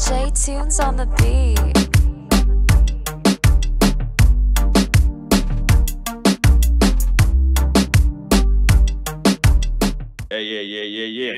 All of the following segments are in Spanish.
J Tunes on the beat. Yeah, yeah, yeah, yeah, yeah. Yeah,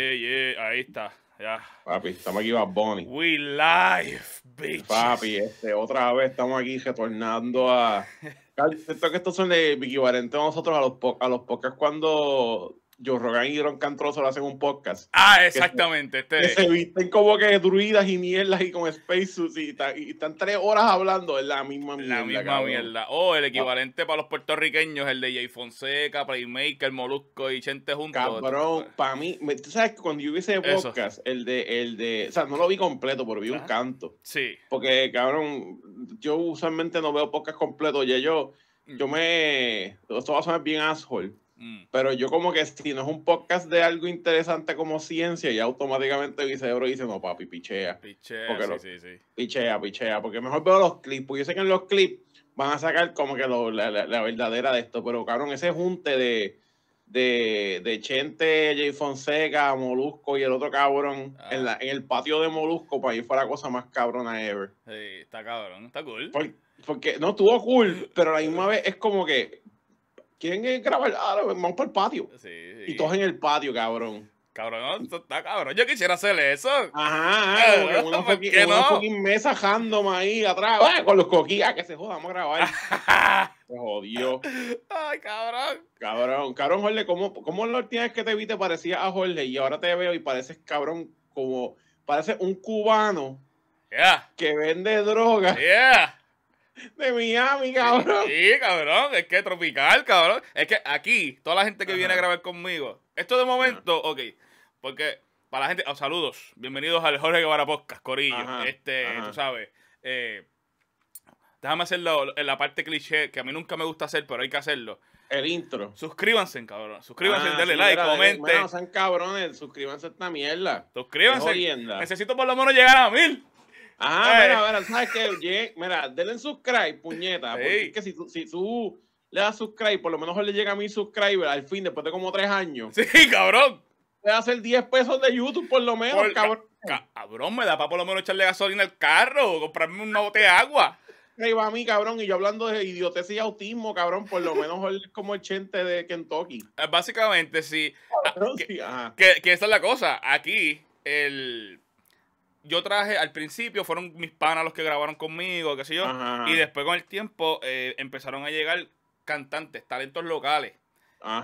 yeah, ahí está. Ya. Papi, estamos aquí, con Bonnie. We live, bitch. Papi, este, otra vez estamos aquí retornando a. Siento que estos son de equivalente a nosotros a los, po a los podcasts cuando yo, Rogan y Ron Cantroso lo hacen un podcast. Ah, exactamente. Este se visten como que druidas y mierdas y con spacesuits y, están tres horas hablando. Es la misma mierda. La misma mierda. O oh, el ah. equivalente para los puertorriqueños, el de Jay Fonseca, Playmaker, Molusco y Chente juntos. Cabrón, para mí, tú sabes que cuando yo vi ese podcast, el de, el de, o sea, no lo vi completo, pero vi un ah. canto. Sí. Porque, cabrón, yo usualmente no veo podcast completos Ya yo, mm. yo me, esto va a sonar bien asshole Mm. Pero yo como que si no es un podcast de algo interesante como ciencia, ya automáticamente mi cerebro dice, no, papi, pichea. Pichea, sí, sí, sí. Pichea, pichea, porque mejor veo los clips, porque yo sé que en los clips van a sacar como que la, verdadera de esto, pero cabrón, ese junte de, de, de Chente, Jay Fonseca, Molusco y el otro cabrón en, ah. el patio de Molusco, para ahí fue la cosa más cabrona ever. Sí, está cabrón, está cool. Porque, porque no estuvo cool, pero a la misma vez es como que quieren grabar, ah, vamos para el patio. Y todos en el patio, cabrón. Cabrón, está cabrón. Yo quisiera hacer eso. Ajá, ajá ah, una, fucking, mesa random ahí atrás. Ah, con los coquillas que se jodan, vamos a grabar. se jodió. Ay, cabrón. Cabrón, cabrón, Jorge, ¿cómo, cómo la última que te vi te parecía a Jorge y ahora te veo y pareces cabrón como. parece un cubano yeah. que vende droga. Yeah. De Miami, cabrón. Sí, cabrón, es que tropical, cabrón. Es que aquí, toda la gente que viene a grabar conmigo, esto de momento, ok, porque para la gente, oh, saludos, bienvenidos al Jorge Guevara Podcast, Corillo. este, tú sabes, eh, déjame hacerlo en la parte cliché que a mí nunca me gusta hacer, pero hay que hacerlo. El intro. Suscríbanse, cabrón. Suscríbanse, ah, denle like, comenten. No sean cabrones, suscríbanse a esta mierda. Suscríbanse. Necesito por lo menos llegar a mil. Ah, mira, mira, ¿sabes qué? Mira, denle subscribe, puñeta. Porque es que si, tú, si tú le das subscribe, por lo menos le llega a mi subscriber al fin, después de como tres años. Sí, cabrón. Le hace a hacer 10 pesos de YouTube por lo menos, cabrón. cabrón, me da para por lo menos echarle gasolina al carro, o comprarme un bote de agua. Ahí va a mí, cabrón, y yo hablando de idiotez y autismo, cabrón, por lo menos él es como el chente de Kentucky. Eh, básicamente, sí. Ah, que, sí que esa es la cosa. Aquí, el yo traje al principio, fueron mis panas los que grabaron conmigo, qué sé yo. Y después con el tiempo eh, empezaron a llegar cantantes, talentos locales.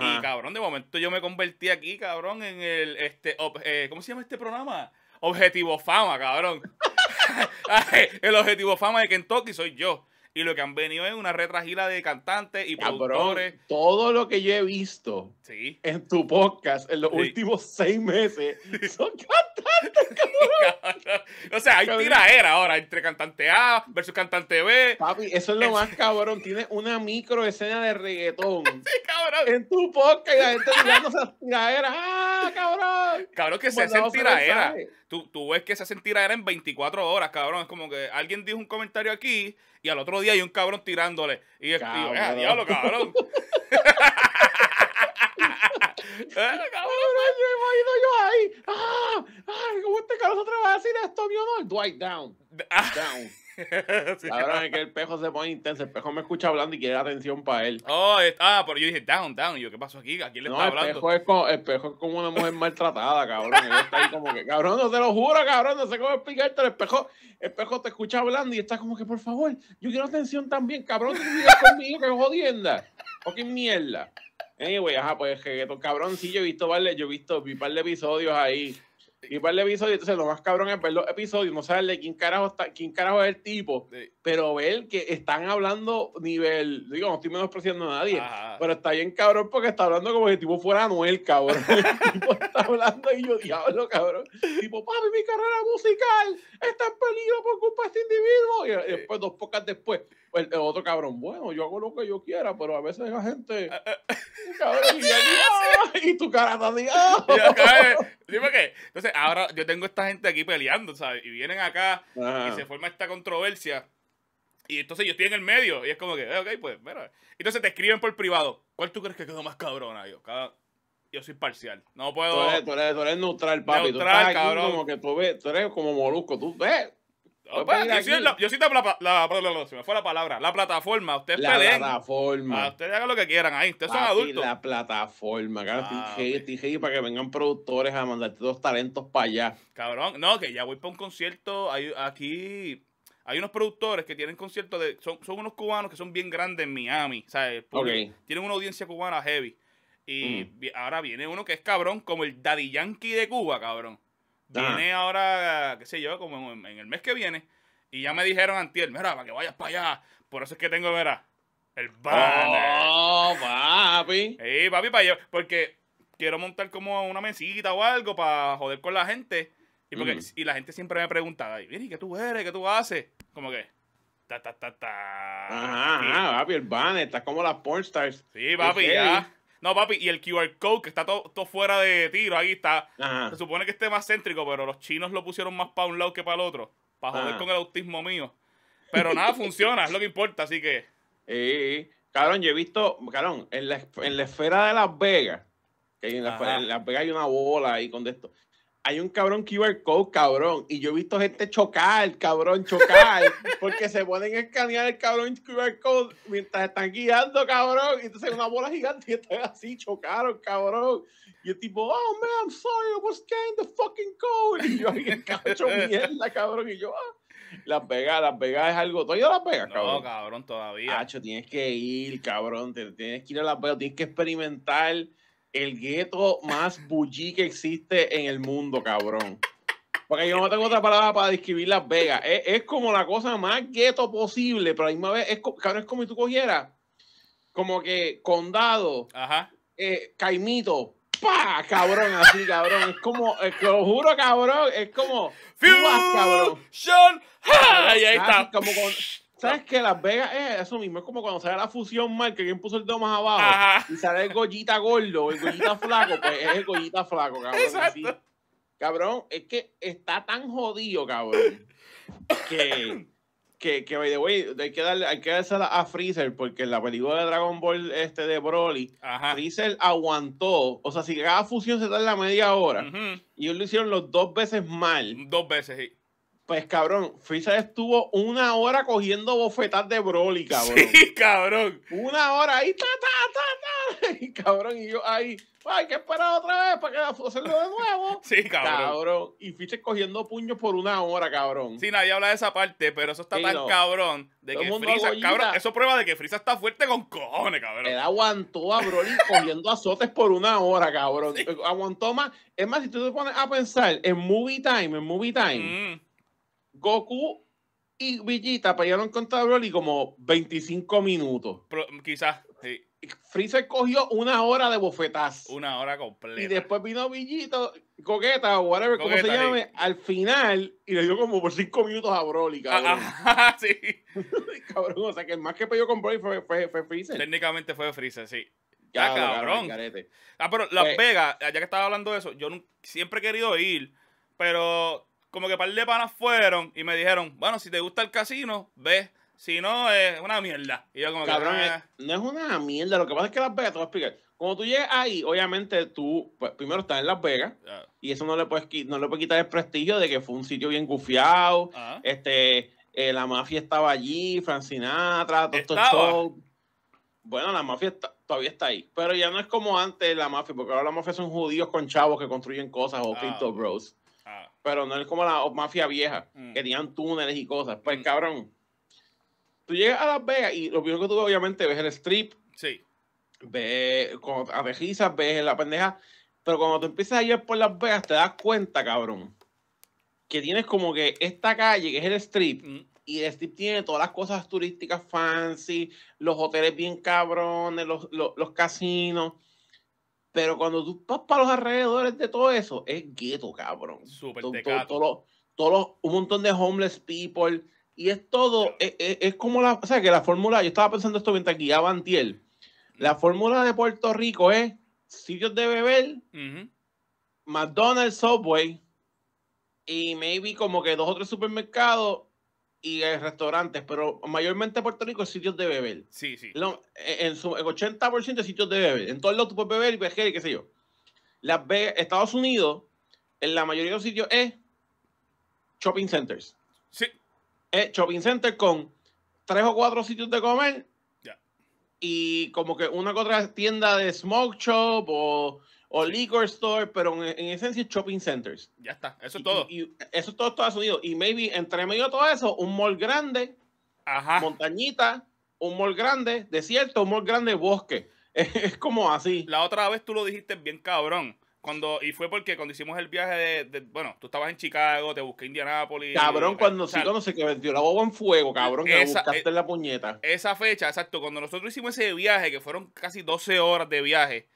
Y cabrón, de momento yo me convertí aquí, cabrón, en el, este, eh, ¿cómo se llama este programa? Objetivo Fama, cabrón. el Objetivo Fama de Kentucky soy yo. Y lo que han venido es una retragila de cantantes y productores. Todo lo que yo he visto sí. en tu podcast en los últimos seis meses son o sea, hay tiraera ahora entre cantante A versus cantante B. Papi, eso es lo más cabrón. Tiene una micro escena de reggaetón. sí, cabrón. En tu podcast y la gente tirando esas tiraeras. ¡Ah, cabrón! Cabrón, que se hacen tiraera Tú, tú ves que se hacen tiraera en 24 horas, cabrón. Es como que alguien dijo un comentario aquí y al otro día hay un cabrón tirándole. Y es, tío, ah, diablo, cabrón. cabrón, yo he ido yo ahí. ¡Ah! ¡Ay, cómo este cabrón se va a decir esto, mi honor! Dwight, down. Ah. Down. es que el espejo se pone intenso. El espejo me escucha hablando y quiere atención para él. Oh, pero yo dije down, down. yo, ¿qué pasó aquí? ¿A quién le está hablando? es como, el espejo es como una mujer maltratada, cabrón. está ahí como que, cabrón, no te lo juro, cabrón. No sé cómo explicarte. El espejo el espejo te escucha hablando y está como que, por favor, yo quiero atención también, cabrón. Tú vives conmigo, que jodienda. O qué mierda. Anyway, ajá, pues reggaetón cabrón, sí, yo he visto vale, yo he visto vi un par de episodios ahí. Y par de episodios, entonces lo más cabrón es ver los episodios, no de quién carajo está, quién carajo es el tipo, pero ver que están hablando nivel, digo, no estoy menospreciando a nadie, pero está bien cabrón porque está hablando como si el tipo fuera Noel, cabrón. el tipo está hablando y yo, diablo, cabrón. Tipo, papi, mi carrera musical está en peligro por culpa de este individuo. Y después, dos pocas después, pues, eh, otro cabrón, bueno, yo hago lo que yo quiera, pero a veces la gente. cabrón, y, tu cara está diablo. Dime qué Entonces, ahora yo tengo esta gente aquí peleando, ¿sabes? Y vienen acá y se forma esta controversia. Y entonces yo estoy en el medio y es como que, eh, ok, pues, mira. Entonces te escriben por privado. ¿Cuál tú crees que quedó más cabrón? Yo, yo soy parcial. No puedo. Tú eres, tú eres, neutral, papi. tú como que tú, ves, tú eres como molusco. Tú ves, pues, yo, sí cito la, me fue la palabra. La plataforma. Ustedes la plataforma. Ah, ustedes hagan lo que quieran ahí. Ustedes son adultos. La plataforma. Ah, para que vengan productores a mandarte los talentos para allá. Cabrón, no, que ya voy para un concierto. Hay, aquí hay unos productores que tienen conciertos de. Son, unos cubanos que son bien grandes en Miami. ¿sabes? Tienen una audiencia cubana heavy. Y mm. ahora viene uno que es cabrón, como el Daddy Yankee de Cuba, cabrón. Viene ahora, qué sé yo, como en, el mes que viene. Y ya me dijeron antier, mira, para que vayas para allá. Por eso es que tengo, mira, el banner. Oh, papi. Sí, papi, para Porque quiero montar como una mesita o algo para joder con la gente. Y, porque, la gente siempre me pregunta, ¿y qué tú eres? ¿Qué tú haces? Como que, ta, ta, ta, ta. Ajá, ajá, papi, el banner. Estás como las pornstars. Sí, papi, ya. No, papi, y el QR code que está todo, fuera de tiro, ahí está. Se supone que esté más céntrico, pero los chinos lo pusieron más para un lado que para el otro. Para joder con el autismo mío. Pero nada, funciona, es lo que importa, así que. Eh, cabrón, yo he visto, cabrón, en la, esfera de Las Vegas, que en, la, en Las Vegas hay una bola ahí con esto hay un cabrón QR code, cabrón, y yo he visto gente chocar, cabrón, chocar, porque se pueden escanear el cabrón QR code mientras están guiando, cabrón, y entonces una bola gigante y están así, chocaron, cabrón, y el tipo, oh man, I'm sorry, I was scanning the fucking code, y yo, y el cabrón, mierda, cabrón, y yo, ah. Las Vegas, Las Vegas es algo. ¿Tú Las Vegas, cabrón? No, cabrón, todavía. Hacho, tienes que ir, cabrón. tienes que ir a Las Vegas, tienes que experimentar el gueto más bullí que existe en el mundo, cabrón. Porque yo no tengo otra palabra para describir Las Vegas. Es, como la cosa más gueto posible, pero a la misma vez, es, cabrón, es como si tú cogieras como que condado, Ajá. Eh, caimito, ¡pa! Cabrón, así, cabrón. Es como, eh, te lo juro, cabrón, es como. Fusion cabrón. y Ahí está. Como ¿Sabes qué? Las Vegas es eso mismo? Es como cuando sale la fusión mal, que alguien puso el dedo más abajo y sale el gollita gordo, el gollita flaco, pues es el gollita flaco, cabrón. Exacto. Cabrón, es que está tan jodido, cabrón, que, que, que by the way, hay que darle, hay que dársela a Freezer, porque en la película de Dragon Ball este de Broly, Freezer aguantó, o sea, si cada fusión se da la media hora, y ellos lo hicieron los dos veces mal. Dos veces, sí pues cabrón, Freezer estuvo una hora cogiendo bofetas de Broly, cabrón. Sí, cabrón. Una hora ahí, ta, ta, ta, ta. Y cabrón, y yo ahí, pues, hay que esperar otra vez para que hacerlo de nuevo. sí, cabrón. cabrón. Y Freezer cogiendo puños por una hora, cabrón. Sí, nadie habla de esa parte, pero eso está tan cabrón de que cabrón, eso prueba de que Freezer está fuerte con cojones, cabrón. Él aguantó a Broly cogiendo azotes por una hora, cabrón. Eh, aguantó más. Es más, si tú te pones a pensar, en movie time, en movie time. Mm. Goku y Villita pelearon contra Broly como 25 minutos. quizás, sí. Freezer cogió una hora de bofetaz. Una hora completa. Y después vino Villito, Coqueta o whatever, como se llame, al final y le dio como por 5 minutos a Broly, ah, cabrón. Ah, sí. cabrón, o sea que el más que peleó con Broly fue, Freezer. Técnicamente fue Freezer, sí. Ya, cabrón. ah, pero Las eh. Vegas, ya que estaba hablando de eso, yo siempre he querido ir, pero como que par de panas fueron y me dijeron, bueno, si te gusta el casino, ve Si no, es una mierda. Y yo como ah". no es una mierda. Lo que pasa es que Las Vegas, te voy a explicar. Cuando tú llegas ahí, obviamente tú, pues, primero estás en Las Vegas y eso no le, puedes, no le quitar el prestigio de que fue un sitio bien gufiado. Ah. este, eh, la mafia estaba allí, Francinatra, show Bueno, la mafia todavía está ahí. Pero ya no es como antes la mafia, porque ahora la mafia son judíos con chavos que construyen cosas o oh. Crypto Bros pero no es como la mafia vieja, mm. que tenían túneles y cosas. Pues mm. cabrón, tú llegas a Las Vegas y lo primero que tú obviamente ves el strip. Sí. Ves, con aterrizas, ves la pendeja. Pero cuando tú empiezas a ir por Las Vegas, te das cuenta, cabrón, que tienes como que esta calle, que es el strip, mm. y el strip tiene todas las cosas turísticas fancy, los hoteles bien cabrones, los, los, los, casinos. Pero cuando tú vas para los alrededores de todo eso, es gueto, cabrón. Súper todo, todo, Un montón de homeless people. Y es todo, es, como la, o sea, que la fórmula, yo estaba pensando esto mientras guiaba Antiel. La fórmula de Puerto Rico es sitios de beber, McDonald's, Subway, y maybe como que dos o tres supermercados y restaurantes, pero mayormente Puerto Rico es sitios de beber. Sí, sí. en su en 80% es sitios de beber. En todos lados tú puedes beber y beber, qué sé yo. Las Estados Unidos, en la mayoría de los sitios es shopping centers. Sí. Es shopping center con tres o cuatro sitios de comer. ya Y como que una que otra tienda de smoke shop o o liquor store, pero en, esencia shopping centers. Ya está, eso es todo. Y, eso es todo Estados Unidos. Y maybe entre medio de todo eso, un mall grande, Ajá. montañita, un mall grande, desierto, un mall grande, bosque. es como así. La otra vez tú lo dijiste bien cabrón y fue porque cuando hicimos el viaje de, bueno, tú estabas en Chicago, te busqué en Indianápolis. Cabrón, eh, cuando sí no sé vendió la boba en fuego, cabrón, que buscaste eh, en la puñeta. Esa fecha, exacto, cuando nosotros hicimos ese viaje, que fueron casi 12 horas de viaje,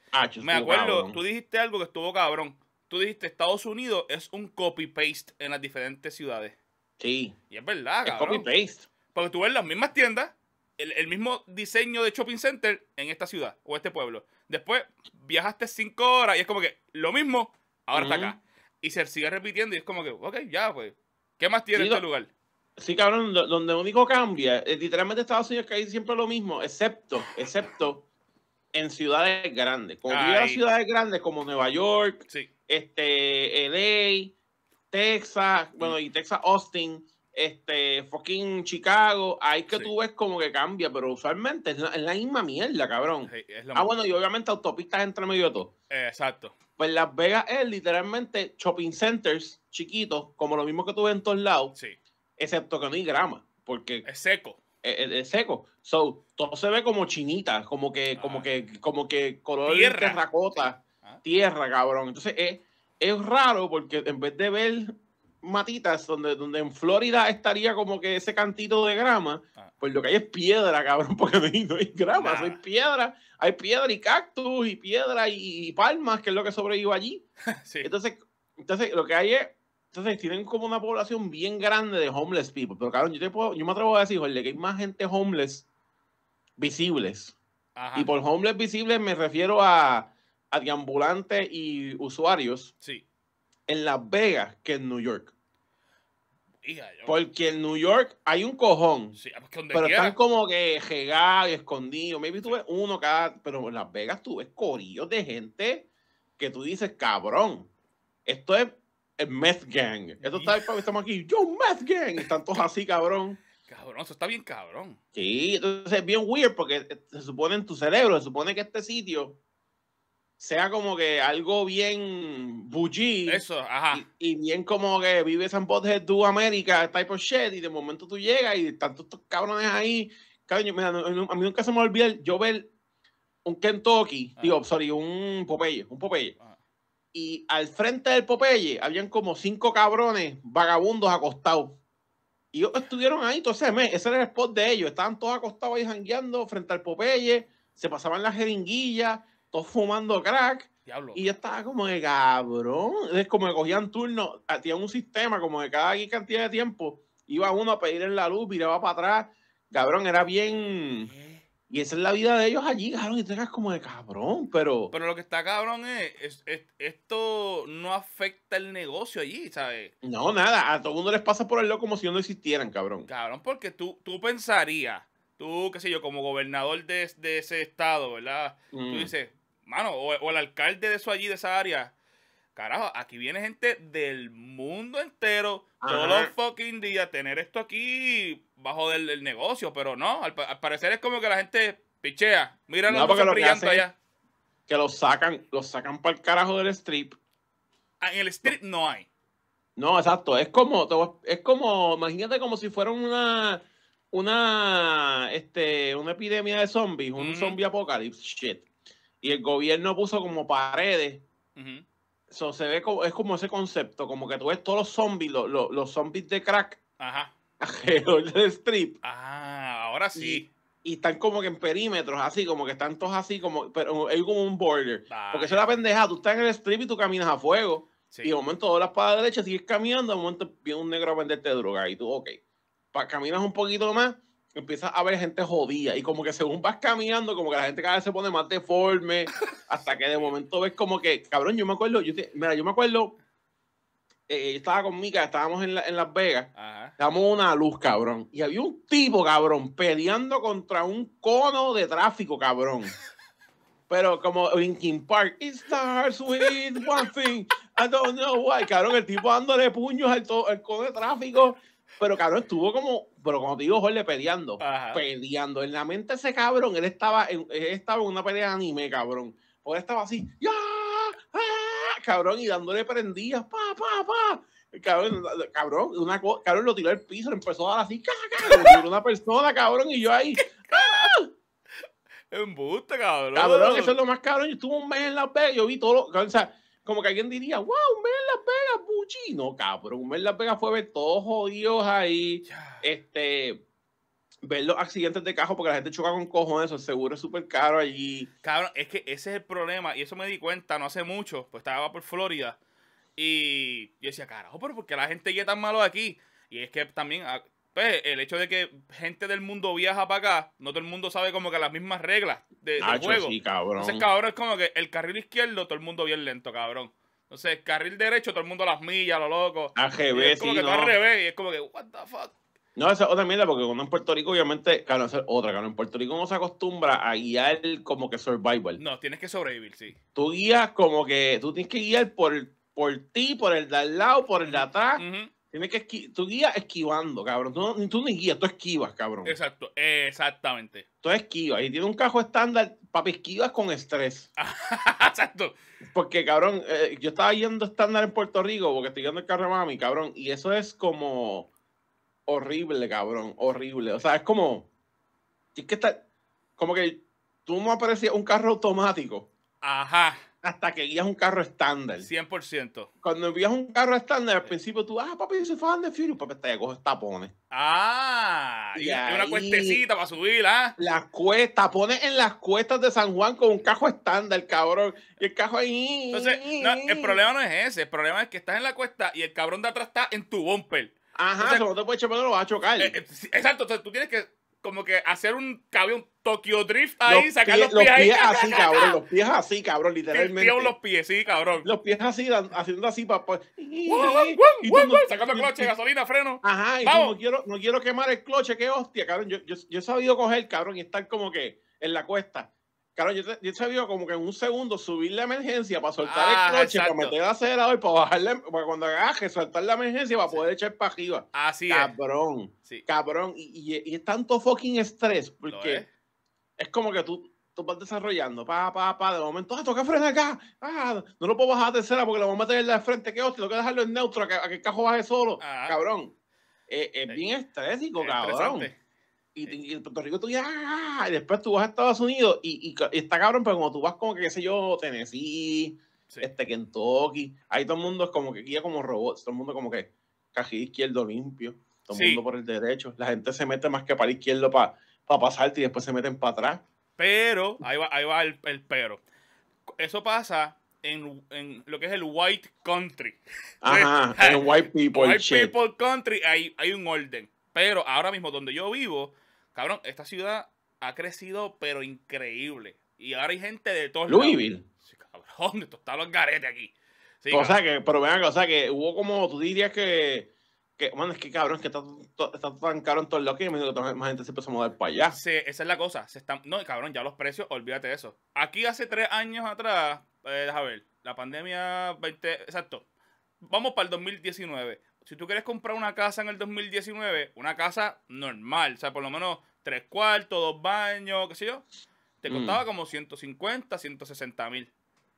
me acuerdo, tú dijiste algo que estuvo cabrón. Tú dijiste, Estados Unidos es un copy-paste en las diferentes ciudades. Sí. Y es verdad, cabrón. Es copy-paste. Porque tú ves las mismas tiendas, el, mismo diseño de shopping center en esta ciudad o este pueblo. Después viajaste cinco horas y es como que lo mismo, ahora está acá. Y se sigue repitiendo y es como que, ok, ya, pues. ¿Qué más tiene este lugar? Sí, cabrón, donde único cambia, eh, literalmente Estados Unidos que hay siempre lo mismo, excepto, excepto en ciudades grandes. Como ciudades grandes como Nueva York, sí. este, LA, Texas, bueno, y Texas, Austin este, fucking Chicago, ahí que tú ves como que cambia, pero usualmente es la, misma mierda, cabrón. ah, bueno, y obviamente autopistas entre medio todo. exacto. Pues Las Vegas es literalmente shopping centers chiquitos, como lo mismo que tú ves en todos lados, excepto que no hay grama, porque... Es seco. Es, seco. So, todo se ve como chinita, como que, como ah. que, como que color tierra. terracota, ah. tierra, cabrón. Entonces, es, es raro porque en vez de ver matitas donde, donde en Florida estaría como que ese cantito de grama, ah. pues lo que hay es piedra, cabrón, porque no hay, grama, hay piedra, hay piedra y cactus y piedra y, palmas, que es lo que sobrevive allí. Entonces, entonces lo que hay es, entonces tienen como una población bien grande de homeless people, pero cabrón, yo, te puedo, yo me atrevo a decir, joder, que hay más gente homeless visibles. Y por homeless visibles me refiero a, a y usuarios. en Las Vegas que en New York. Porque en New York hay un cojón. Ah, pues, pero están como que jegados y escondidos. Maybe tú uno cada. Pero en Las Vegas tú ves corillos de gente que tú dices, cabrón, esto es el meth gang. Esto está estamos aquí, yo meth gang. Están todos así, cabrón. Cabrón, eso está bien cabrón. Sí, entonces es bien weird porque se supone en tu cerebro, se supone que este sitio sea como que algo bien bullí. Eso, ajá. Y, bien como que vives en de tu América, type of shit, y de momento tú llegas y tantos estos cabrones ahí. a mí nunca se me olvida yo ver un Kentucky, digo, sorry, un Popeye, un Popeye. Y al frente del Popeye habían como cinco cabrones vagabundos acostados. Y ellos estuvieron ahí, entonces, ese era el spot de ellos. Estaban todos acostados ahí jangueando frente al Popeye, se pasaban las jeringuillas todos fumando crack. Diablo. Y yo estaba como de cabrón. Es como que cogían turno... hacían ah, un sistema como de cada cantidad de tiempo. Iba uno a pedir en la luz, miraba para atrás. Cabrón, era bien. Y esa es la vida de ellos allí, cabrón. Y te eras como de cabrón, pero. Pero lo que está cabrón es, esto no afecta el negocio allí, ¿sabes? No, nada. A todo el mundo les pasa por el lado como si no existieran, cabrón. Cabrón, porque tú, tú pensarías, tú, qué sé yo, como gobernador de, ese estado, ¿verdad? Tú mm. dices, mano, o, el alcalde de eso allí, de esa área. Carajo, aquí viene gente del mundo entero todos los fucking días tener esto aquí bajo del, negocio, pero no, al, parecer es como que la gente pichea, mira no, los lo que allá. Que los sacan, los sacan para el carajo del strip. Ah, en el strip no hay. No, exacto. Es como, es como, imagínate como si fuera una, una, este, una epidemia de zombies, un zombie apocalipsis shit y el gobierno puso como paredes. eso se ve como, es como ese concepto, como que tú ves todos los zombies, los, los, zombies de crack. Ajá. Alrededor strip. Ah, ahora sí. Y, están como que en perímetros, así, como que están todos así, como, pero hay como un border. Porque eso es la pendeja, tú estás en el strip y tú caminas a fuego. Sí. Y de momento doblas para la derecha, sigues caminando, de momento viene un negro a venderte droga. Y tú, ok, pa, caminas un poquito más empiezas a ver gente jodida y como que según vas caminando, como que la gente cada vez se pone más deforme, hasta que de momento ves como que, cabrón, yo me acuerdo, yo mira, yo me acuerdo, eh, estaba con Mica, estábamos en, la, en Las Vegas, Damos una luz, cabrón, y había un tipo, cabrón, peleando contra un cono de tráfico, cabrón. Pero como Linkin Park, it starts with one thing, I don't know why, cabrón, el tipo dándole puños al cono de tráfico pero cabrón, estuvo como, pero como te digo, Jorge peleando. Peleando. En la mente ese cabrón, él estaba en, él estaba en una pelea de anime, cabrón. O pues él estaba así, ¡ya! ¡Ah! Cabrón, y dándole prendidas pa, pa, pa. Cabrón, cabrón, una cabrón lo tiró al piso, le empezó a dar así, cabrón, una persona, cabrón, y yo ahí. ¡Ah! Embuste, cabrón. Cabrón, eso es lo más cabrón. Yo estuve un mes en la B, yo vi todo lo. O sea, como que alguien diría, wow, ver Las Vegas, Buchi. No, cabrón, en Las Vegas fue ver todos jodidos ahí. Este, ver los accidentes de cajo porque la gente choca con cojones, el seguro es súper caro allí. Cabrón, es que ese es el problema. Y eso me di cuenta no hace mucho, pues estaba por Florida. Y yo decía, carajo, pero ¿por qué la gente llega tan malo aquí? Y es que también ah, pues, el hecho de que gente del mundo viaja para acá, no todo el mundo sabe como que las mismas reglas de, Nacho, juego. Sí, cabrón. Entonces, cabrón, es como que el carril izquierdo, todo el mundo bien lento, cabrón. Entonces, carril derecho, todo el mundo las millas, lo loco. A Es como que no. al revés, y es como que, what the fuck. No, esa es otra mierda, porque cuando en Puerto Rico, obviamente, claro, esa es otra, claro, en Puerto Rico uno se acostumbra a guiar como que survival. No, tienes que sobrevivir, sí. Tú guías como que, tú tienes que guiar por, por ti, por el de al lado, por el de atrás. Tienes que esquivar. Tú guías esquivando, cabrón. Tú, tú ni guías, tú esquivas, cabrón. Exacto, exactamente. Tú esquivas. Y tiene un cajo estándar, papi, esquivas con estrés. Exacto. Porque, cabrón, eh, yo estaba yendo estándar en Puerto Rico porque estoy yendo el carro de mami, cabrón. Y eso es como horrible, cabrón. Horrible. O sea, es como. Es que está. Como que tú me aparecías un carro automático. Ajá hasta que guías un carro estándar. 100%. Cuando guías un carro estándar, al eh. principio tú, ah, papi, yo soy fan de Fury, papi, te coges tapones. Ah, y, una cuestecita para subir, ¿ah? Las cuestas, pones en las cuestas de San Juan con un cajo estándar, cabrón. Y el cajo ahí. Entonces, no, el problema no es ese, el problema es que estás en la cuesta y el cabrón de atrás está en tu bumper. Ajá, si no te puedes echar, no lo vas a chocar. Eh, eh, exacto, Entonces, tú tienes que como que hacer un cabrón Tokyo Drift ahí, sacando sacar los pies, así, cabrón, los pies así, cabrón, literalmente. los pies, sí, cabrón. Los pies así, haciendo así para sacando cloche, gasolina, freno. Ajá, y no quiero no quiero quemar el cloche, qué hostia, cabrón. Yo, yo, yo he sabido coger, cabrón, y estar como que en la cuesta Claro, yo te, yo digo como que en un segundo subir la emergencia para soltar el ah, coche, para meter la acelerador y para bajarle, para cuando agaje, soltar la emergencia para poder echar para arriba. Así cabrón, es. Sí. Cabrón. Y, y, y, es tanto fucking estrés porque es. como que tú, vas desarrollando, pa, pa, pa, de momento, ah, toca frenar acá, ah, no lo puedo bajar a tercera porque lo vamos a meter en la frente, qué hostia, tengo que dejarlo en neutro a que, el cajo baje solo. Cabrón. Eh, es, es bien estrésico, cabrón y, en Puerto Rico tú ya, ah", y después tú vas a Estados Unidos y, y, está cabrón, pero como tú vas como que, qué sé yo, Tennessee, este, Kentucky, ahí todo el mundo es como que guía como robots, todo el mundo como que cají izquierdo limpio, todo el mundo por el derecho, la gente se mete más que para el izquierdo para pasarte y después se meten para atrás. Pero, ahí va, ahí va el, el pero. Eso pasa en, lo que es el white country. Ajá, en white people. White people country hay, hay un orden. Pero ahora mismo donde yo vivo, Cabrón, esta ciudad ha crecido, pero increíble. Y ahora hay gente de todos Louisville. Sí, cabrón, de está los garetes aquí. o sea que, pero vean, o sea que hubo como, tú dirías que, que bueno, es que cabrón, es que está, está tan caro en todos lados que más gente se empezó a mover para allá. Sí, esa es la cosa. Se están, no, cabrón, ya los precios, olvídate de eso. Aquí hace tres años atrás, eh, déjame ver, la pandemia exacto. Vamos para el 2019 si tú quieres comprar una casa en el 2019, una casa normal, o sea, por lo menos tres cuartos, dos baños, qué sé yo, te mm. costaba como 150, 160 mil.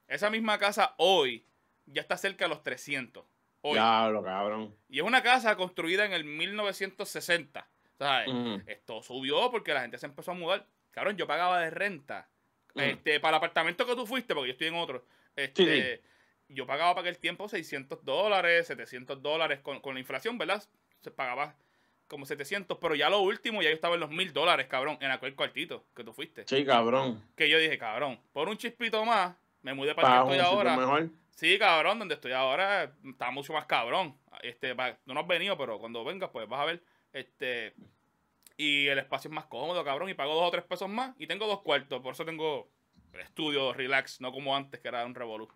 Esa misma casa hoy ya está cerca de los 300. Hoy. cabrón. Y es una casa construida en el 1960. ¿sabes? Mm. Esto subió porque la gente se empezó a mudar. Cabrón, yo pagaba de renta. Mm. Este, para el apartamento que tú fuiste, porque yo estoy en otro. Este, yo pagaba para aquel tiempo 600 dólares, 700 dólares con, la inflación, ¿verdad? Se pagaba como 700, pero ya lo último ya yo estaba en los 1000 dólares, cabrón, en aquel cuartito que tú fuiste. Sí, cabrón. Que yo dije, cabrón, por un chispito más, me mudé para, donde estoy ahora. Mejor. Sí, cabrón, donde estoy ahora está mucho más cabrón. Este, no has venido, pero cuando vengas, pues vas a ver. Este, y el espacio es más cómodo, cabrón, y pago dos o tres pesos más y tengo dos cuartos, por eso tengo estudio, relax, no como antes que era un revolú.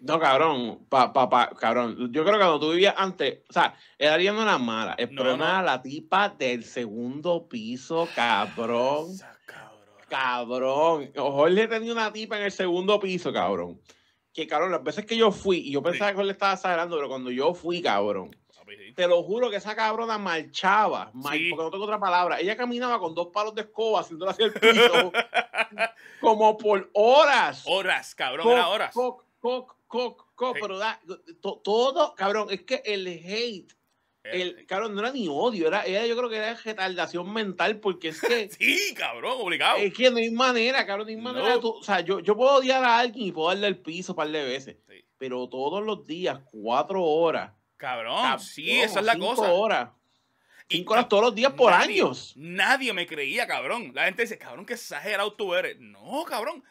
No, cabrón, papá, cabrón. Yo creo que cuando tú vivías antes, o sea, era viendo una mala. El no, la tipa del segundo piso, cabrón. cabrón cabrón. Cabrón. Jorge tenía una tipa en el segundo piso, cabrón. Que cabrón, las veces que yo fui, y yo pensaba que Jorge estaba sagrando, pero cuando yo fui, cabrón. Ah, pues te lo juro que esa cabrona marchaba, porque no tengo otra palabra. Ella caminaba con dos palos de escoba haciéndola hacia el piso, como por horas. Horas, cabrón, era horas co, co, eh. pero todo, cabrón, es que el hate eh. el, cabrón, no era ni odio, era, yo creo que era retardación mental, porque es que. sí, cabrón, obligado. Es que no hay manera, cabrón, no hay manera. o sea, yo, yo, puedo odiar a alguien y puedo darle el piso un par de veces, pero todos los días, cuatro horas. Cabrón, sí, esa es la cosa. cosa. horas. Cinco horas todos los días por años. Nadie me creía, cabrón. La gente dice, cabrón, que exagerado tú eres. No, cabrón.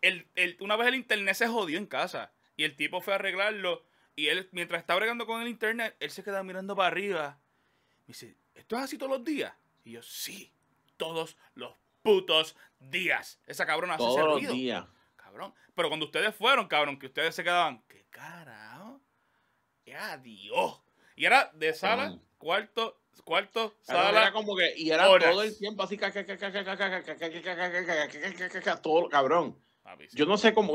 El, una vez el internet se jodió en casa y el tipo fue a arreglarlo. Y él, mientras estaba bregando con el internet, él se quedaba mirando para arriba. Me dice, ¿esto es así todos los días? Y yo, sí, todos los putos días. Esa cabrona hace Todos los días. Cabrón. Pero cuando ustedes fueron, cabrón, que ustedes se quedaban, ¿qué carajo? ¡Qué adiós! Y era de sala, cuarto, cuarto, sala. Era como que, y era todo el tiempo así, cabrón. Yo no sé cómo,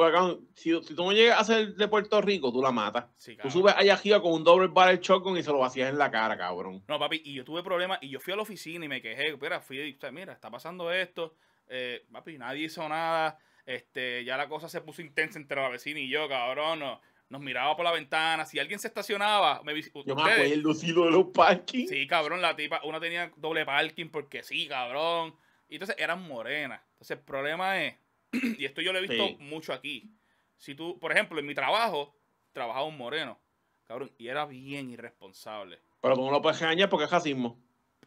si, tú no llegas a ser de Puerto Rico, tú la matas. tú subes allá arriba con un doble el shotgun y se lo vacías en la cara, cabrón. No, papi, y yo tuve problemas y yo fui a la oficina y me quejé. Mira, fui, mira, está pasando esto. Eh, papi, nadie hizo nada. Este, ya la cosa se puso intensa entre la vecina y yo, cabrón. nos miraba por la ventana. Si alguien se estacionaba, me Yo me acuerdo el lucido de los parking. Sí, cabrón, la tipa, una tenía doble parking porque sí, cabrón. Y entonces eran morenas. Entonces el problema es y esto yo lo he visto mucho aquí. Si tú, por ejemplo, en mi trabajo, trabajaba un moreno, cabrón, y era bien irresponsable. Pero como lo puedes engañar porque es racismo.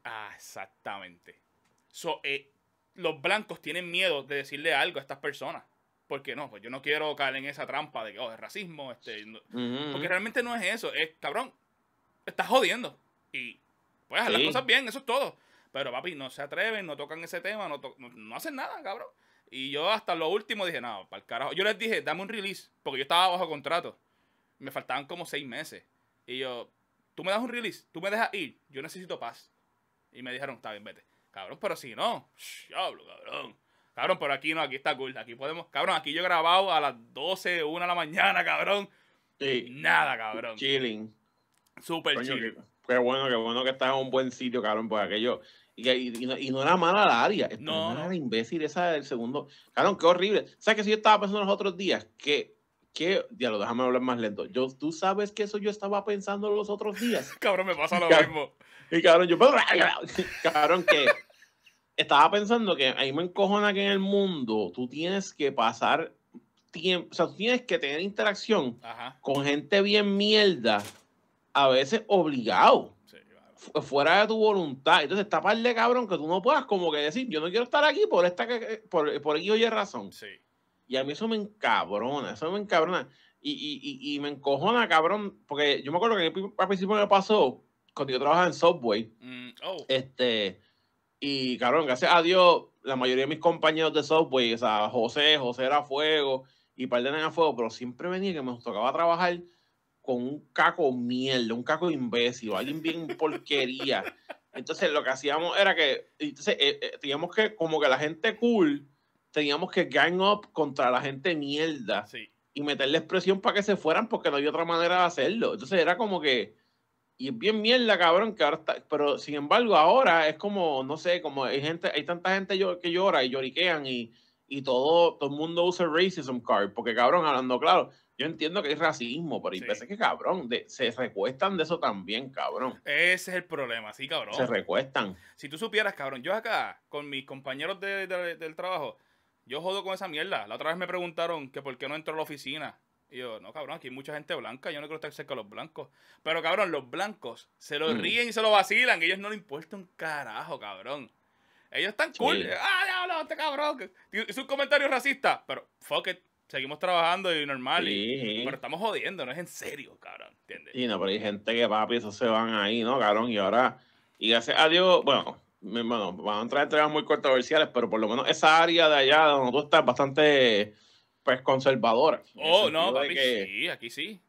Ah, exactamente. Eh, los blancos tienen miedo de decirle algo a estas personas. Porque no, pues yo no quiero caer en esa trampa de que, oh, es racismo. Este, Porque realmente no es eso. Es, cabrón, estás jodiendo. Y puedes hacer las cosas bien, eso es todo. Pero papi, no se atreven, no tocan ese tema, no hacen nada, cabrón. Y yo hasta lo último dije, no, para el carajo. Yo les dije, dame un release, porque yo estaba bajo contrato. Me faltaban como seis meses. Y yo, tú me das un release, tú me dejas ir, yo necesito paz. Y me dijeron, está bien, vete. Cabrón, pero si no, diablo, cabrón. Cabrón, pero aquí no, aquí está cool. Aquí podemos. Cabrón, aquí yo he grabado a las 12, 1 de la mañana, cabrón. Sí. Nada, cabrón. Chilling. Súper chilling. Qué, bueno, qué bueno que estás en un buen sitio, cabrón. por aquello, y, no, era mala la área. No. Era imbécil esa del segundo. Claro, qué horrible. ¿Sabes que si yo estaba pensando los otros días? Que, que, lo déjame hablar más lento. Yo, tú sabes que eso yo estaba pensando los otros días. cabrón, me pasa lo mismo. Y cabrón, yo, cabrón, que estaba pensando que ahí me encojona que en el mundo tú tienes que pasar tiempo, o sea, tú tienes que tener interacción con gente bien mierda, a veces obligado fuera de tu voluntad. Entonces está par de cabrón que tú no puedas como que decir, yo no quiero estar aquí por esta eh, por, eh, por aquí oye razón. Sí. Y a mí eso me encabrona, eso me encabrona. Y, y, y, me encojona, cabrón, porque yo me acuerdo que al principio me pasó cuando yo trabajaba en Subway. Mm, oh. Este, y cabrón, gracias a Dios, la mayoría de mis compañeros de Subway, o sea, José, José era fuego y par de a fuego, pero siempre venía que me tocaba trabajar con un caco mierda, un caco imbécil, alguien bien porquería. Entonces lo que hacíamos era que, entonces eh, eh, teníamos que, como que la gente cool, teníamos que gang up contra la gente mierda. Sí. Y meterles expresión para que se fueran porque no había otra manera de hacerlo. Entonces era como que, y es bien mierda, cabrón, que ahora está, pero sin embargo ahora es como, no sé, como hay gente, hay tanta gente que llora y lloriquean y, y todo, todo el mundo usa racism card, porque cabrón, hablando claro, yo entiendo que es racismo, pero ¿y sí. que cabrón, se recuestan de eso también, cabrón. Ese es el problema, sí, cabrón. Se recuestan. Si tú supieras, cabrón, yo acá, con mis compañeros del trabajo, yo jodo con esa mierda. La otra vez me preguntaron que por qué no entro a la oficina. Y yo, no, cabrón, aquí hay mucha gente blanca, yo no quiero estar cerca de los blancos. Pero, cabrón, los blancos se lo mm. ríen y se lo vacilan. Ellos no les importa un carajo, cabrón. Ellos están cool. Ah, diablo, este cabrón. Es un comentario racista. Pero, fuck it seguimos trabajando y normal. y, Pero estamos jodiendo, no es en serio, cabrón. ¿Entiendes? Sí, no, pero hay gente que, papi, eso se van ahí, ¿no, cabrón? Y ahora, y hace a bueno, bueno van a entrar en temas muy controversiales, pero por lo menos esa área de allá donde tú estás bastante, pues, conservadora. Oh, no, papi, sí, aquí sí.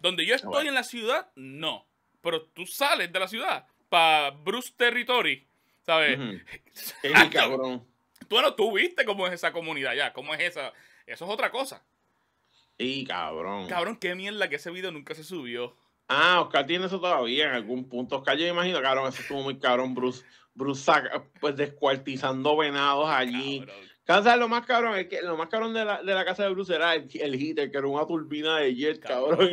Donde yo estoy en la ciudad, no. Pero tú sales de la ciudad para Bruce Territory, ¿sabes? sí, cabrón. Tú no, tú viste cómo es esa comunidad ya, cómo es esa, eso es otra cosa. Y cabrón. Cabrón, qué mierda que ese video nunca se subió. Ah, Oscar tiene eso todavía en algún punto. Oscar, yo imagino, cabrón, eso estuvo muy cabrón. Bruce, Bruce pues descuartizando venados allí. ¿Sabes lo más cabrón? es que, lo más cabrón de la, casa de Bruce era el, el que era una turbina de jet, cabrón,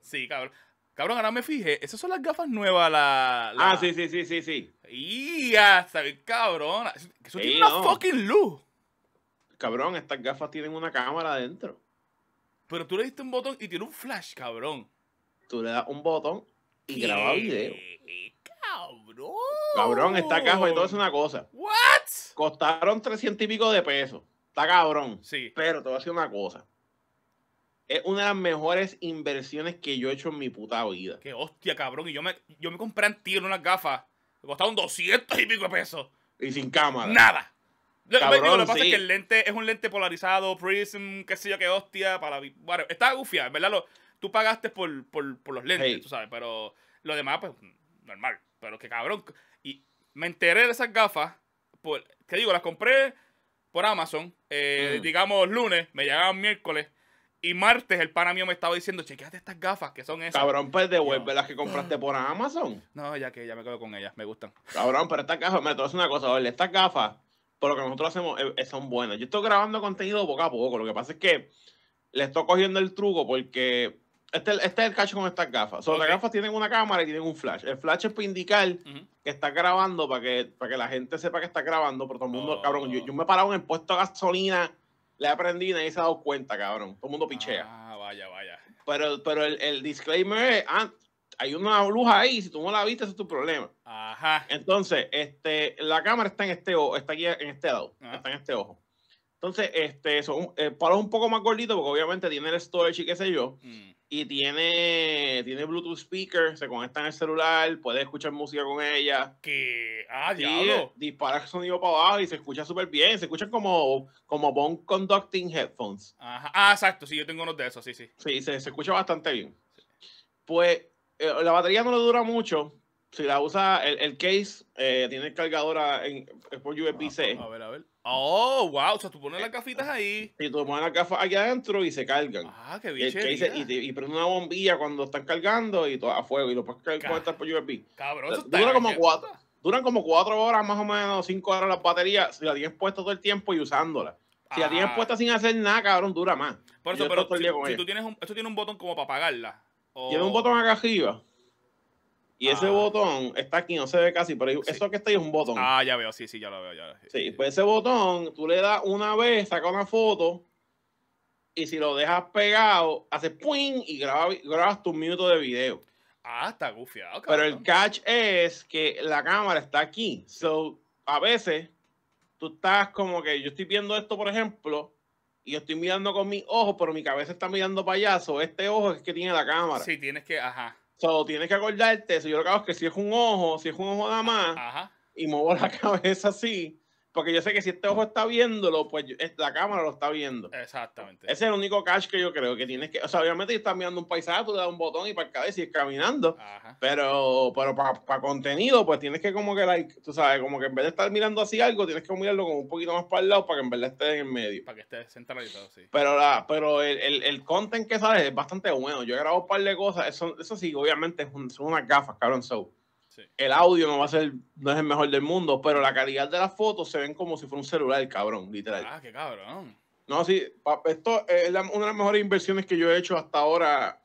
Sí, cabrón. Cabrón, ahora me fije. esas son las gafas nuevas, la, Ah, sí, sí, sí, sí, sí. Y hasta el cabrón. Eso tiene una fucking luz. Cabrón, estas gafas tienen una cámara adentro. Pero tú le diste un botón y tiene un flash, cabrón. Tú le das un botón y graba video. Cabrón. Cabrón, está cajo y todo es una cosa. What? Costaron 300 y pico de pesos. Está cabrón. Sí. Pero te voy a decir una cosa. Es una de las mejores inversiones que yo he hecho en mi puta vida. Qué hostia, cabrón. Y yo me, yo me compré en tiro unas gafas. Me costaron 200 y pico de pesos. Y sin cámara. Nada. Lo que, lo pasa es que el lente es un lente polarizado, prism, qué sé yo, qué hostia, para... Bueno, está gufia, en verdad, lo, tú pagaste por, los lentes, tú sabes, pero lo demás, pues, normal. Pero que cabrón. Y me enteré de esas gafas, por, que digo, las compré por Amazon, eh, mm. digamos, lunes, me llegaban miércoles, y martes el pana mío me estaba diciendo, chequeate estas gafas que son esas. Cabrón, pues devuelve las que compraste por Amazon. No, ya que ya me quedo con ellas, me gustan. Cabrón, pero estas gafas, me te una cosa, Oye, estas gafas por lo que nosotros hacemos, eh, eh, son buenas. Yo estoy grabando contenido poco a poco. Lo que pasa es que le estoy cogiendo el truco porque este, este es el cacho con estas gafas. Son Las gafas tienen una cámara y tienen un flash. El flash es para indicar que está grabando para que, para que la gente sepa que está grabando, pero todo el mundo, oh. cabrón, yo, me he parado en el puesto de gasolina, le aprendí y nadie se ha dado cuenta, cabrón. Todo el mundo pichea. Ah, vaya, vaya. Pero, pero el, disclaimer es, ah, hay una luz ahí, si tú no la viste, ese es tu problema. Ajá. Entonces, este, la cámara está en este ojo, está aquí en este lado, está en este ojo. Entonces, este, son eh, un poco más gordito porque obviamente tiene el storage y qué sé yo. Mm. Y tiene, tiene Bluetooth speaker, se conecta en el celular, puedes escuchar música con ella. Que, ah, Dispara el sonido para abajo y se escucha súper bien. Se escucha como, como Bone Conducting Headphones. Ajá. Ah, exacto, sí, yo tengo unos de esos, sí, sí. Sí, se, se escucha bastante bien. Pues eh, la batería no le dura mucho. Si la usa el, el case, eh, tiene cargadora en, por USB-C. Ah, pues, a ver, a ver. Oh, wow. O sea, tú pones las gafitas ahí. Y tú pones las gafas aquí adentro y se cargan. Ah, qué bien. Y, prende una bombilla cuando están cargando y todo a fuego. Y lo puedes conectar por USB. Cabrón, dura como cuatro. Duran como cuatro horas, más o menos, cinco horas las baterías, si la tienes puesta todo el tiempo y usándola. Si la tienes ah. puesta sin hacer nada, cabrón, dura más. Por eso, pero si, tú tienes esto tiene un botón como para apagarla. Tiene un oh. botón acá arriba. Y ese ah. botón está aquí, no se ve casi, pero eso que está ahí es un botón. Ah, ya veo, sí, sí, ya lo veo. Ya. Sí, pues ese botón, tú le das una vez, saca una foto, y si lo dejas pegado, hace ¡puin! y grabas, grabas tu minuto de video. Ah, está gufiado, Pero el catch es que la cámara está aquí. So, a veces, tú estás como que, yo estoy viendo esto, por ejemplo, y yo estoy mirando con mi ojo pero mi cabeza está mirando payaso. Este ojo es que tiene la cámara. Sí, tienes que, ajá. Solo tienes que acordarte. Eso yo lo que hago es que si es un ojo, si es un ojo nada más, ajá. y muevo la cabeza así, porque yo sé que si este ojo está viéndolo, pues la cámara lo está viendo. Exactamente. Ese es el único catch que yo creo que tienes que. O sea, obviamente si estás mirando un paisaje, tú le das un botón y para acá sigues caminando. Pero, pero para contenido, pues tienes que como que, like, tú sabes, como que en vez de estar mirando así algo, tienes que mirarlo como un poquito más para el lado para que en verdad esté en el medio. Para que esté centralizado, sí. Pero, la, pero el, el, content que sale es bastante bueno. Yo he grabado un par de cosas. Eso, sí, obviamente es son unas gafas, cabrón. So el audio no va a ser, no es el mejor del mundo, pero la calidad de las fotos se ven como si fuera un celular, cabrón, literal. Ah, qué cabrón. No, sí, esto es una de las mejores inversiones que yo he hecho hasta ahora,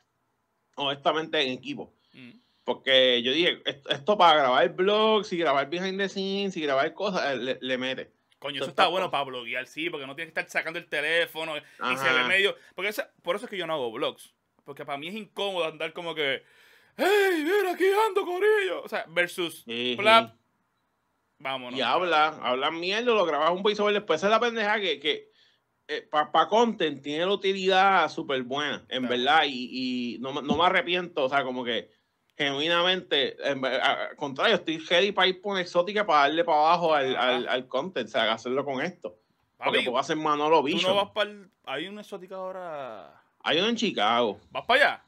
honestamente, en equipo. Mm. Porque yo dije, esto, para grabar blogs y grabar behind the scenes y grabar cosas, eh, le, mete. Coño, eso está, bueno para bloguear, sí, porque no tienes que estar sacando el teléfono y se ve medio. Porque por eso es que yo no hago blogs. Porque para mí es incómodo andar como que ¡Hey, mira, aquí ando, con Corillo! O sea, versus sí, Vámonos. Y habla, habla mierda, lo grabas un piso después. es la pendeja que, que eh, para content tiene la utilidad súper buena, en verdad. Y, no, me arrepiento, o sea, como que genuinamente, al contrario, estoy ready para ir por exótica para darle para abajo al, al, content, o sea, hacerlo con esto. Papi, Porque puedo hacer Manolo no vas para Hay una exótica ahora. Hay uno en Chicago. ¿Vas para allá?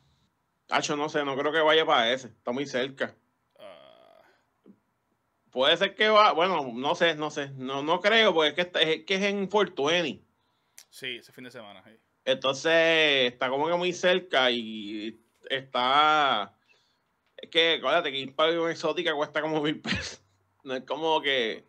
no sé, no creo que vaya para ese. Está muy cerca. Ah. Puede ser que va, bueno, no sé, no sé, no, no creo, porque es que, es, que es en fortueni Sí, ese fin de semana. Entonces, está como que muy cerca y está. Es que, acuérdate que ir para exótica cuesta como mil pesos. No es como que.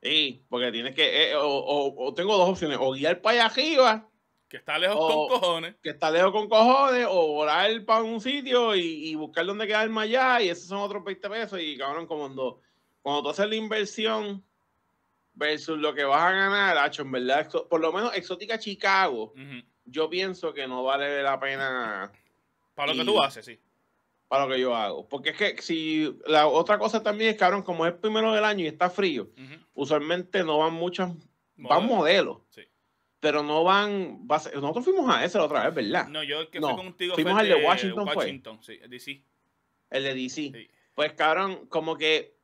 Sí, porque tienes que. Eh, o, tengo dos opciones: o guiar para allá arriba que está lejos con cojones. Que está lejos con cojones, o volar para un sitio y, buscar dónde quedarme allá, y esos son otros 20 pesos. Y cabrón, como cuando, cuando tú haces la inversión versus lo que vas a ganar, Hacho, en verdad, por lo menos Exótica Chicago, yo pienso que no vale la pena. Para lo que tú haces, sí. Para lo que yo hago. Porque es que si la otra cosa también es, cabrón, como es el primero del año y está frío, usualmente no van muchas, van modelos. Sí pero no van. nosotros fuimos a ese la otra vez, ¿verdad? No, yo que fui contigo. Fuimos al de, Washington, sí. fue. de DC. El de DC. Pues cabrón, como que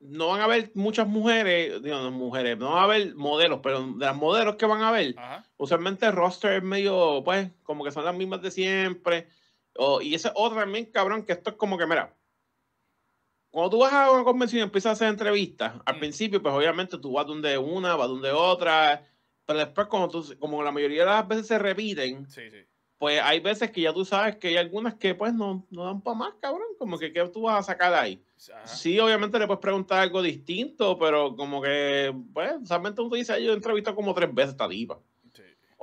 no van a haber muchas mujeres, digo, mujeres, no van a haber modelos, pero de las modelos que van a ver, usualmente el roster es medio, pues, como que son las mismas de siempre. y ese otro también, cabrón, que esto es como que, mira, cuando tú vas a una convención y empiezas a hacer entrevistas, al mm. principio, pues obviamente tú vas donde una, vas donde otra, pero después, como, como la mayoría de las veces se repiten, pues hay veces que ya tú sabes que hay algunas que pues no, dan para más, cabrón. Como que ¿qué tú vas a sacar ahí? Sí, obviamente le puedes preguntar algo distinto, pero como que, pues, solamente tú dice yo he entrevistado como tres veces a esta diva.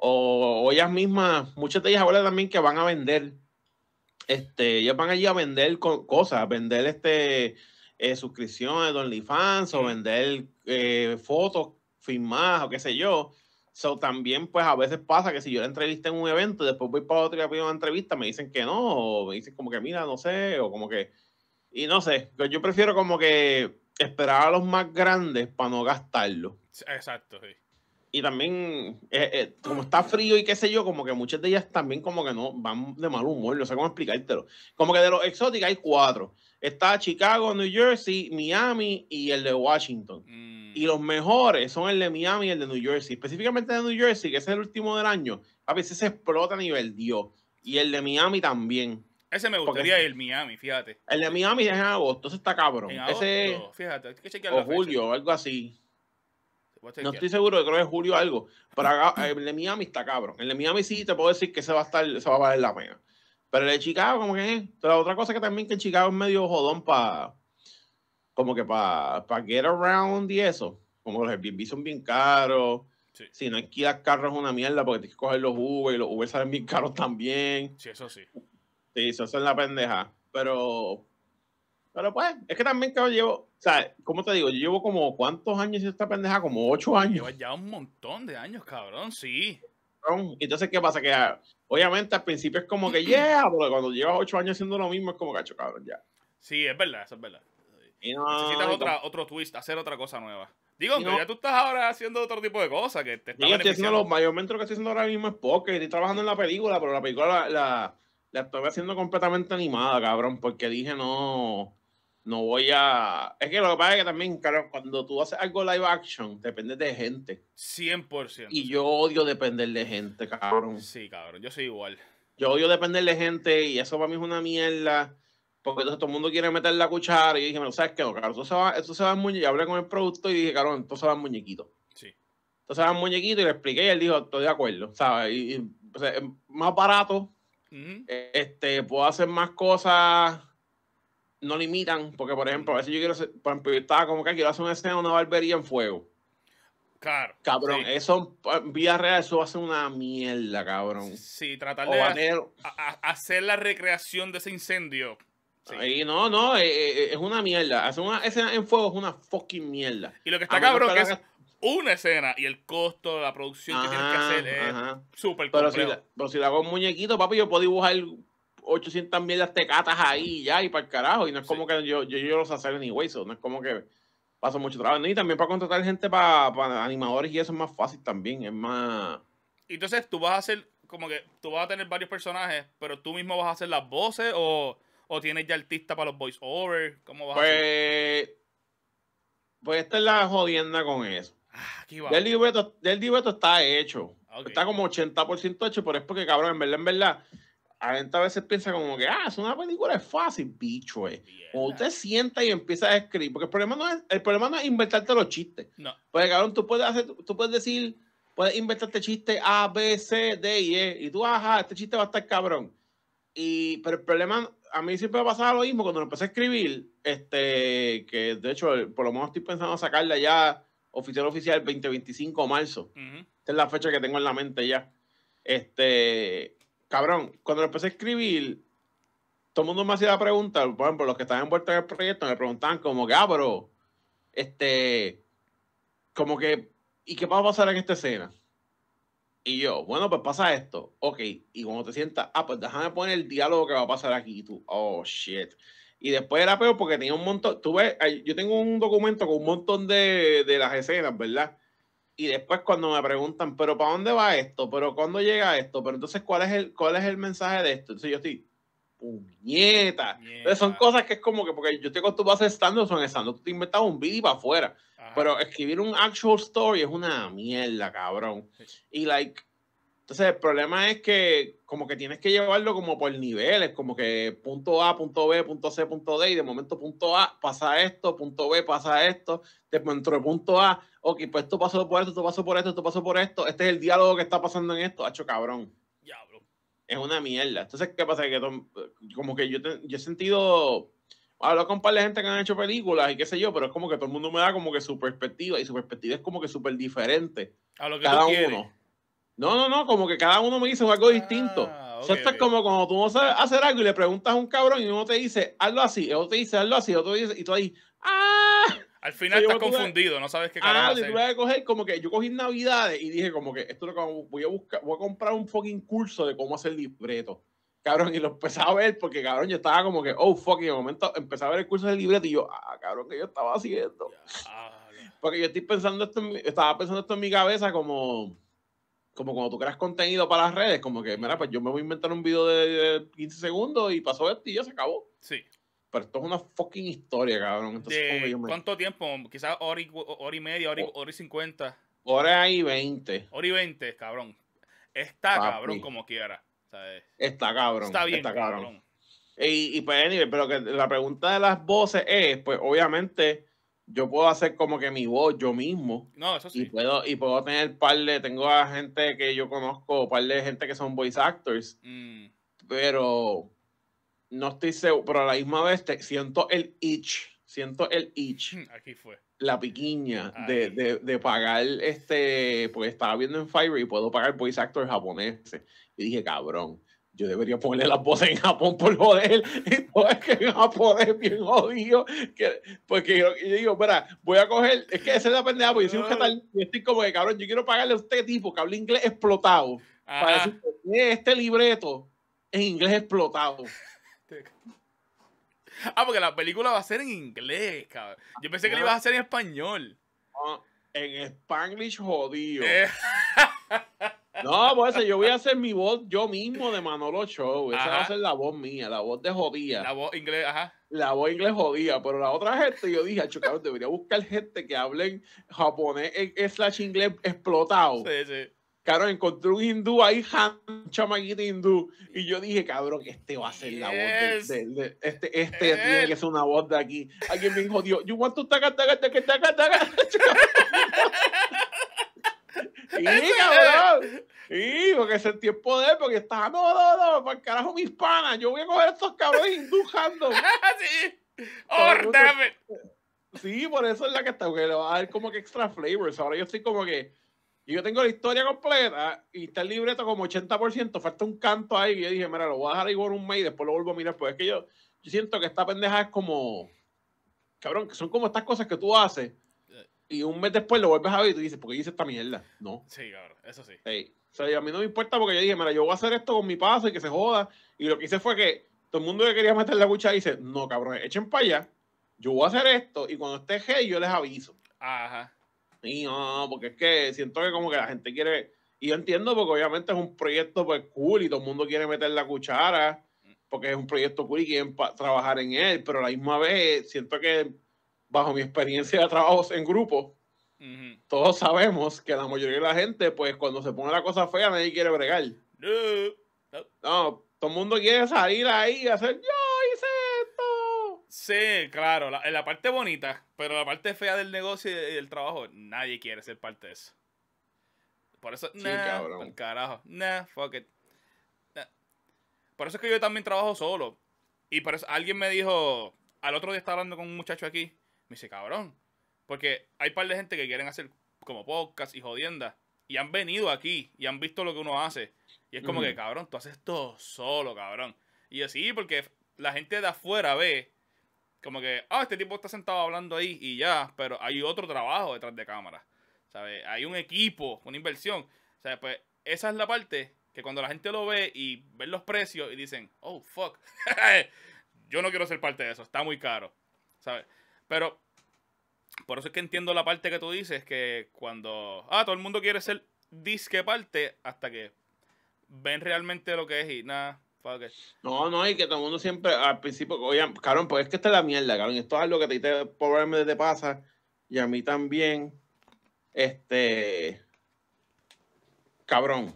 O, ellas mismas, muchas de ellas hablan también que van a vender. Este, ellas van allí a vender cosas, vender este suscripción eh, suscripciones de OnlyFans o vender eh, fotos firmadas o qué sé yo. So, también, pues a veces pasa que si yo la entrevisté en un evento y después voy para otro y pido una entrevista, me dicen que no, o me dicen como que mira, no sé, o como que. Y no sé, yo prefiero como que esperar a los más grandes para no gastarlo. Exacto, sí. Y también, eh, eh, como está frío y qué sé yo, como que muchas de ellas también como que no van de mal humor, no sé cómo explicártelo. Como que de los exóticos hay cuatro está Chicago, New Jersey, Miami y el de Washington. Mm. Y los mejores son el de Miami y el de New Jersey. Específicamente el de New Jersey, que es el último del año, a veces se explota a nivel Dios. Y el de Miami también. Ese me gustaría el Miami, fíjate. El de Miami es en agosto, ese está cabrón. ese, fíjate, O julio, algo así. No estoy seguro, creo que es julio algo. Pero el de Miami está cabrón. El de Miami sí te puedo decir que se va a estar, se va a valer la pena. Pero el de Chicago, como que es? la otra cosa que también que el Chicago es medio jodón para como que para pa get around y eso. Como los Airbnb son bien caros. Sí. Si no a carros es una mierda porque tienes que coger los Uber y los Uber salen bien caros también. Sí, eso sí. Sí, eso es la pendeja. Pero, pero pues, es que también que yo llevo, o sea, ¿cómo te digo? Yo llevo como, ¿cuántos años esta pendeja? Como ocho años. ya un montón de años, cabrón, sí. Entonces, ¿qué pasa? Que ah, obviamente al principio es como que, yeah, porque cuando llevas ocho años haciendo lo mismo es como cacho, cabrón, ya. Sí, es verdad, eso es verdad. Necesitas otra, otro twist, hacer otra cosa nueva. Digo, aunque ya tú estás ahora haciendo otro tipo de cosas que te está Yo estoy haciendo lo mayormente lo que estoy haciendo ahora mismo es poker, estoy trabajando en la película, pero la película la, la estoy haciendo completamente animada, cabrón, porque dije no no voy a. Es que lo que pasa es que también, claro, cuando tú haces algo live action, depende de gente. 100%. Y yo odio depender de gente, cabrón. Sí, cabrón, yo soy igual. Yo odio depender de gente y eso para mí es una mierda. Porque entonces todo el mundo quiere meter la cuchara. Y yo dije, ¿sabes qué? No, eso se va, esto se va hablé con el producto y dije, cabrón, entonces se va muñequito. Sí. Entonces se va muñequito y le expliqué y él dijo, estoy de acuerdo, ¿sabes? Y, o sea, es más barato. Este, puedo hacer más cosas no limitan, porque por ejemplo, a veces yo quiero hacer, por ejemplo, estaba como que quiero hacer una escena de una barbería en fuego. Claro. Cabrón, eso en Vía real, eso va a ser una mierda, cabrón. Sí, tratar de hacer, la recreación de ese incendio. Sí. no, no, eh, eh, eh, es, una mierda. Hacer una escena en fuego es una fucking mierda. Y lo que está cabrón que es una escena y el costo de la producción que tienes que hacer es súper complejo. Pero si, pero si la hago un muñequito, papi, yo puedo dibujar 800 las tecatas ahí ya y para el carajo. Y no es como que yo, yo, yo los hacer ni hueso, no es como que paso mucho trabajo. Y también para contratar gente para, animadores y eso es más fácil también, es más... Entonces tú vas a hacer, como que tú vas a tener varios personajes, pero tú mismo vas a hacer las voces o, o tienes ya artista para los voiceovers, ¿cómo vas pues, a hacer? Pues, pues esta es la jodienda con eso. Ah, aquí Del libreto, del libreto está hecho. Está como 80% hecho, pero es porque, cabrón, en verdad, en verdad, a veces piensa como que, ah, es una película, es fácil, bicho, eh. O usted sienta y empieza a escribir, porque el problema no es, el problema no es inventarte los chistes. No. Porque, cabrón, tú puedes hacer, tú puedes decir, puedes inventarte chistes A, B, C, D y E, y tú, ajá, este chiste va a estar cabrón. Y, pero el problema, a mí siempre me pasaba lo mismo cuando empecé a escribir, este, que de hecho, por lo menos estoy pensando sacarla ya oficial oficial 2025 25 de marzo. Esta es la fecha que tengo en la mente ya. Este, cabrón, cuando lo empecé a escribir, todo el mundo me hacía pregunta. por ejemplo, los que estaban envueltos en el proyecto me preguntaban como que, ah, este, como que, ¿y qué va a pasar en esta escena? Y yo, bueno, pues pasa esto, ok, y cuando te sientas, ah, pues déjame poner el diálogo que va a pasar aquí, tú, oh, shit. Y después era peor porque tenía un montón, tú ves, yo tengo un documento con un montón de, de las escenas, ¿verdad? y después cuando me preguntan, pero ¿para dónde va esto? ¿Pero cuándo llega esto? Pero entonces, ¿cuál es el, cuál es el mensaje de esto? Entonces yo estoy, puñeta. Entonces son cosas que es como que, porque yo estoy acostumbrado a hacer stand son stand tú te inventas un vídeo para afuera. Pero escribir un actual story es una mierda, cabrón. Y like, entonces el problema es que como que tienes que llevarlo como por niveles, como que punto A, punto B, punto C, punto D, y de momento punto A pasa esto, punto B pasa esto, dentro de punto A, ok, pues esto pasó por esto, esto pasó por esto, esto pasó por esto, este es el diálogo que está pasando en esto, ha hecho cabrón. Diablo. Es una mierda. Entonces, ¿qué pasa? Que como que yo, he sentido, hablo con un par de gente que han hecho películas y qué sé yo, pero es como que todo el mundo me da como que su perspectiva, y su perspectiva es como que súper diferente. A lo que cada uno. No, no, no, como que cada uno me dice algo ah, distinto. esto es como cuando tú vas a hacer algo y le preguntas a un cabrón y uno te dice, hazlo así, otro te dice, hazlo así, otro dice, y tú ahí, ¡ah! Al final estás confundido, no sabes qué ah, carajo. Ah, yo vas a coger como que yo cogí Navidades y dije como que esto lo voy a buscar, voy a comprar un fucking curso de cómo hacer libreto. Cabrón, y lo empecé a ver porque cabrón, yo estaba como que, oh fucking, de momento empecé a ver el curso de libreto y yo, ah, cabrón, que yo estaba haciendo. Porque yo estoy pensando esto, estaba pensando esto en mi cabeza como como cuando tú creas contenido para las redes, como que, mira, pues yo me voy a inventar un video de 15 segundos y pasó esto y ya se acabó. Sí. Pero esto es una fucking historia, cabrón. ¿Cuánto tiempo? Quizás hora y, hora y media, hora y, hora y 50. Hora y 20. Hora y 20, cabrón. Está cabrón como quiera. Está cabrón. Está bien, cabrón. Y, pues, anyway, pero que la pregunta de las voces es, pues obviamente yo puedo hacer como que mi voz yo mismo. No, eso sí. Y puedo, y puedo tener par de, tengo a gente que yo conozco, par de gente que son voice actors, mm. pero no estoy seguro, pero a la misma vez siento el itch, siento el itch. Mm, aquí fue. La piquiña de, de, pagar este, porque estaba viendo en Fire y puedo pagar voice actors japoneses. Y dije, cabrón yo debería ponerle las voces en Japón por joder, y todo que en Japón es bien jodido, porque yo, digo, espera, voy a coger, es que esa es la pendeja, porque yo soy un catalán y estoy como de cabrón, yo quiero pagarle a este tipo que habla inglés explotado, para decir, este libreto en inglés explotado. ah, porque la película va a ser en inglés, cabrón. Yo pensé que la ibas a hacer en español. Ah, en Spanglish jodido. Eh. No, pues yo voy a hacer mi voz yo mismo de Manolo Show. Esa va a ser la voz mía, la voz de jodía. La voz inglés, ajá. La voz inglés jodía, pero la otra gente, yo dije, chocado, debería buscar gente que hable japonés slash inglés explotado. Sí, sí. Caro, encontré un hindú ahí, un chamaquito hindú. Y yo dije, cabrón, que este va a ser la voz de, este, este eh. tiene que ser una voz de aquí. Alguien me dijo, Dios, you want to taca, taca, taca, taca, taca. Sí, cabrón. Sí, porque es el tiempo de porque está, no, no, no, para el carajo mis panas, yo voy a coger estos cabrones indujando. sí. Sí, por eso es la que está, porque le va a dar como que extra flavors. Ahora yo estoy como que, yo tengo la historia completa y está el libreto como 80%, falta un canto ahí y yo dije, mira, lo voy a dejar ahí por un mes y después lo vuelvo a mirar, pues es que yo, yo siento que esta pendeja es como, cabrón, que son como estas cosas que tú haces y un mes después lo vuelves a ver y tú dices, ¿por qué hice esta mierda? No. Sí, cabrón, eso sí. O sea, a mí no me importa porque yo dije, mira, yo voy a hacer esto con mi paso y que se joda. Y lo que hice fue que todo el mundo que quería meter la cuchara dice, no, cabrón, echen para allá. Yo voy a hacer esto y cuando esté gay yo les aviso. Ajá. Y no, porque es que siento que como que la gente quiere... Y yo entiendo porque obviamente es un proyecto pues cool y todo el mundo quiere meter la cuchara porque es un proyecto cool y quieren trabajar en él, pero a la misma vez siento que bajo mi experiencia de trabajos en grupo, todos sabemos que la mayoría de la gente, pues cuando se pone la cosa fea, nadie quiere bregar. No, todo el mundo quiere salir ahí y hacer yo hice esto. Sí, claro, la, la parte bonita, pero la parte fea del negocio y del trabajo, nadie quiere ser parte de eso. Por eso, carajo, nah, fuck it. Por eso es que yo también trabajo solo. Y por eso alguien me dijo, al otro día estaba hablando con un muchacho aquí, me dice, cabrón. Porque hay par de gente que quieren hacer como podcast y jodienda. Y han venido aquí y han visto lo que uno hace. Y es como que, cabrón, tú haces todo solo, cabrón. Y así porque la gente de afuera ve como que, ah, este tipo está sentado hablando ahí y ya, pero hay otro trabajo detrás de cámara. ¿Sabes? Hay un equipo, una inversión. ¿Sabes? Pues esa es la parte que cuando la gente lo ve y ve los precios y dicen, oh, fuck, yo no quiero ser parte de eso, está muy caro. ¿Sabes? Pero por eso es que entiendo la parte que tú dices, que cuando, ah, todo el mundo quiere ser disque parte hasta que ven realmente lo que es y nada. No, no, y que todo el mundo siempre al principio, oigan, cabrón, pues es que esta es la mierda, cabrón. Esto es algo que te, te pasa y a mí también. Este. Cabrón.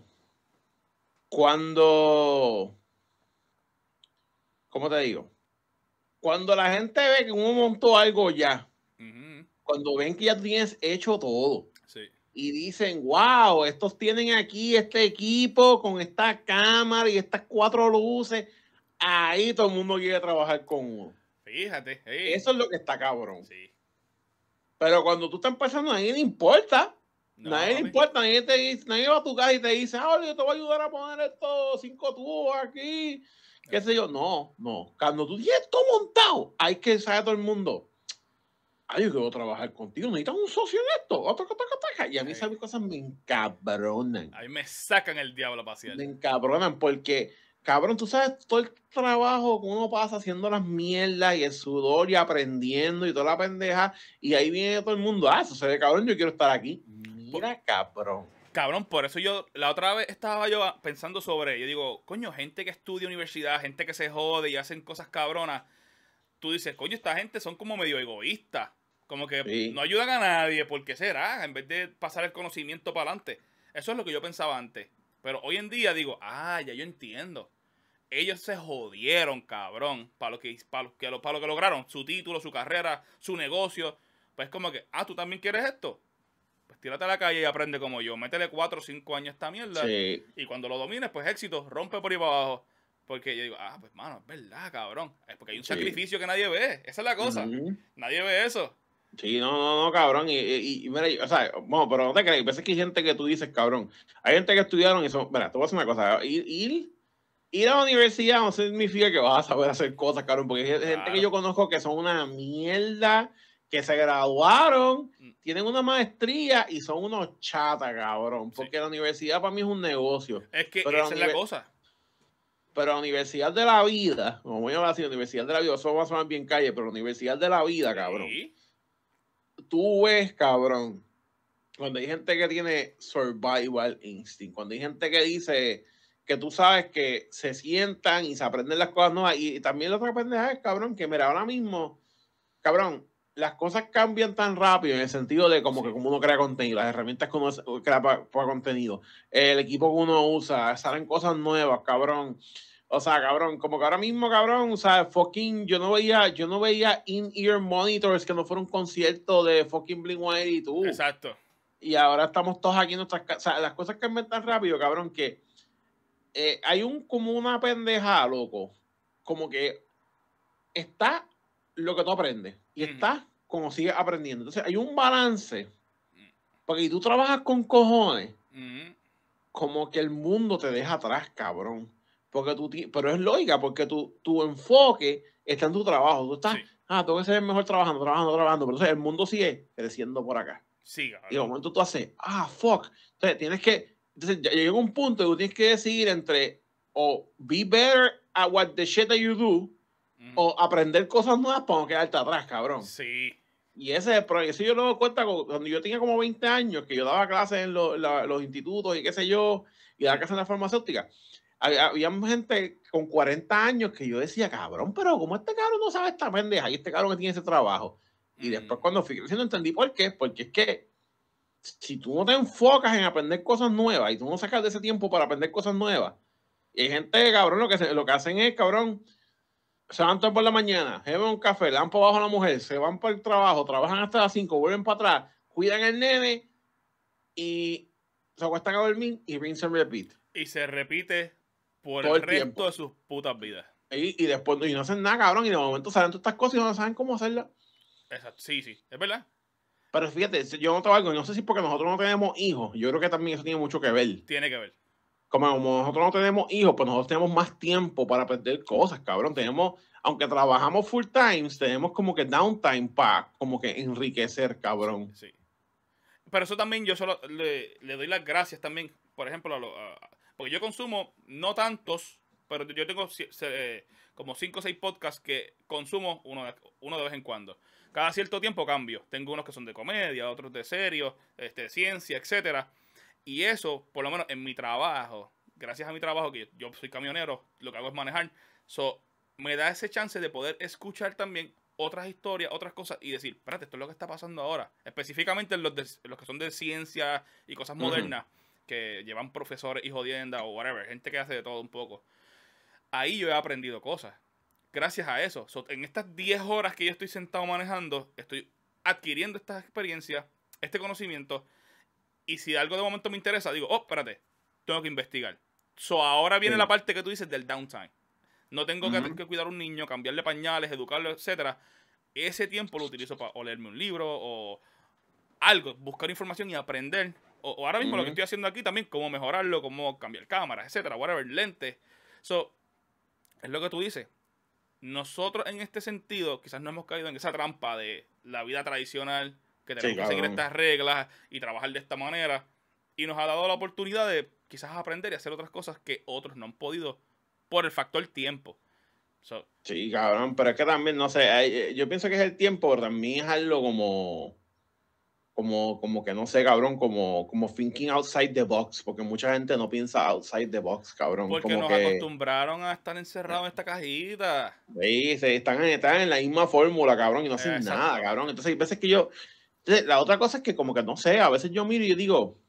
Cuando. ¿Cómo te digo? Cuando la gente ve que uno montó algo ya, cuando ven que ya tienes hecho todo y dicen, wow, estos tienen aquí este equipo con esta cámara y estas cuatro luces, ahí todo el mundo quiere trabajar con uno. Fíjate. Eso es lo que está cabrón. Pero cuando tú estás empezando, a nadie le importa. nadie le importa, nadie, va a tu casa y te dice, ah, yo te voy a ayudar a poner estos cinco tubos aquí ¿Qué sé yo? No, no. Cuando tú tienes todo montado, hay que saber todo el mundo. Ay, yo quiero trabajar contigo, necesitas un socio en esto. Otro, y a mí esas cosas me encabronan. ahí me sacan el diablo paciencia Me encabronan porque, cabrón, tú sabes todo el trabajo que uno pasa haciendo las mierdas y el sudor y aprendiendo y toda la pendeja. Y ahí viene todo el mundo, ah, eso se ve cabrón, yo quiero estar aquí. Mira, cabrón. Cabrón, por eso yo, la otra vez estaba yo pensando sobre, yo digo, coño, gente que estudia universidad, gente que se jode y hacen cosas cabronas, tú dices, coño, esta gente son como medio egoístas, como que no ayudan a nadie, ¿por qué será? En vez de pasar el conocimiento para adelante. Eso es lo que yo pensaba antes. Pero hoy en día digo, ah, ya yo entiendo. Ellos se jodieron, cabrón, para lo que, para lo, para lo que lograron, su título, su carrera, su negocio. Pues como que, ah, tú también quieres esto tírate a la calle y aprende como yo. Métele cuatro o cinco años a esta mierda. Y cuando lo domines, pues éxito, rompe por ahí para abajo. Porque yo digo, ah, pues mano, es verdad, cabrón. Es porque hay un sacrificio que nadie ve. Esa es la cosa. Nadie ve eso. Sí, no, no, no, cabrón. Y, mira, o sea, bueno, pero no te crees. A veces que hay gente que tú dices, cabrón. Hay gente que estudiaron y son. Mira, tú voy a hacer una cosa. Ir, ir, a la universidad no significa que vas a saber hacer cosas, cabrón. Porque hay gente que yo conozco que son una mierda que se graduaron, mm. tienen una maestría y son unos chata, cabrón. Porque la universidad para mí es un negocio. Es que pero es la cosa. Pero la universidad de la vida, como voy a hablar universidad de la vida, eso va a sonar bien calle, pero la universidad de la vida, cabrón. Tú ves, cabrón, cuando hay gente que tiene survival instinct, cuando hay gente que dice que tú sabes que se sientan y se aprenden las cosas nuevas, y, también la otra aprendes es, cabrón, que mira, ahora mismo, cabrón, las cosas cambian tan rápido en el sentido de como que como uno crea contenido, las herramientas que uno crea para, contenido, el equipo que uno usa, salen cosas nuevas, cabrón. O sea, cabrón, como que ahora mismo, cabrón, o sea, fucking, yo no veía, yo no veía in-ear monitors que no fuera un concierto de fucking Blink-182. Exacto. Y ahora estamos todos aquí en nuestras casas. las cosas cambian tan rápido, cabrón, que eh, hay un como una pendeja, loco. Como que está lo que tú aprendes y está estás como sigue aprendiendo. Entonces hay un balance, mm. porque si tú trabajas con cojones, mm. como que el mundo te deja atrás, cabrón. Porque tú, pero es lógica, porque tu, tu enfoque está en tu trabajo. Tú estás, ah, tengo que ser mejor trabajando, trabajando, trabajando. Pero entonces el mundo sigue creciendo por acá. Y de momento tú haces, ah, fuck. Entonces tienes que, entonces llega un punto y tú tienes que decidir entre o be better at what the shit that you do, o aprender cosas nuevas para no quedarte atrás, cabrón. Sí. Y ese es el Eso yo lo doy cuenta cuando yo tenía como 20 años, que yo daba clases en los institutos y qué sé yo, y daba clases en la farmacéutica. Había, gente con 40 años que yo decía, cabrón, pero ¿cómo este cabrón no sabe esta pendeja? Y este cabrón que tiene ese trabajo. Y después cuando fui creciendo entendí por qué. Porque es que si tú no te enfocas en aprender cosas nuevas y tú no sacas de ese tiempo para aprender cosas nuevas, y hay gente, cabrón, lo que, lo que hacen es, cabrón, se van todos por la mañana, llevan un café, le dan por abajo a la mujer, se van por el trabajo, trabajan hasta las 5, vuelven para atrás, cuidan el nene y se acuestan a dormir y rinse and repeat. Y se repite por el, resto de sus putas vidas. Y, después no hacen nada, cabrón, y de momento salen todas estas cosas y no saben cómo hacerlas. Exacto, sí, sí, es verdad. Pero fíjate, yo noto algo, no sé si porque nosotros no tenemos hijos, yo creo que también eso tiene mucho que ver. Tiene que ver como, nosotros no tenemos hijos, pues nosotros tenemos más tiempo para aprender cosas, cabrón. Tenemos, aunque trabajamos full time, tenemos como que downtime para como que enriquecer, cabrón. Sí. Pero eso también yo solo le, doy las gracias también, por ejemplo, porque yo consumo no tantos, pero yo tengo como cinco o seis podcasts que consumo uno de, uno de vez en cuando. Cada cierto tiempo cambio. Tengo unos que son de comedia, otros de serio, este, ciencia, etcétera. Y eso, por lo menos en mi trabajo, gracias a mi trabajo, que yo, soy camionero, lo que hago es manejar, so, me da ese chance de poder escuchar también otras historias, otras cosas y decir, espérate, esto es lo que está pasando ahora. Específicamente en los, de, los que son de ciencia y cosas modernas, que llevan profesores y jodienda o whatever, gente que hace de todo un poco. Ahí yo he aprendido cosas. Gracias a eso. en estas 10 horas que yo estoy sentado manejando, estoy adquiriendo estas experiencias, este conocimiento y si algo de momento me interesa, digo, oh, espérate, tengo que investigar. So, ahora viene la parte que tú dices del downtime. No tengo que, cuidar a un niño, cambiarle pañales, educarlo, etc. Ese tiempo lo utilizo para o leerme un libro o algo, buscar información y aprender. O, ahora mismo lo que estoy haciendo aquí también, cómo mejorarlo, cómo cambiar cámaras, etcétera, whatever, lentes. So, es lo que tú dices. Nosotros en este sentido, quizás no hemos caído en esa trampa de la vida tradicional, que tenemos que seguir estas reglas y trabajar de esta manera. Y nos ha dado la oportunidad de quizás aprender y hacer otras cosas que otros no han podido por el factor tiempo. sí, cabrón, pero es que también, no sé, eh, yo pienso que es el tiempo, pero también es algo como, como, como que no sé, cabrón, como, como thinking outside the box, porque mucha gente no piensa outside the box, cabrón. Porque nos acostumbraron a estar encerrados en esta cajita. Sí, están, en, en la misma fórmula, cabrón, y no hacen nada, cabrón. Entonces hay veces que yo, la otra cosa es que como que no sé, a veces yo miro y yo digo,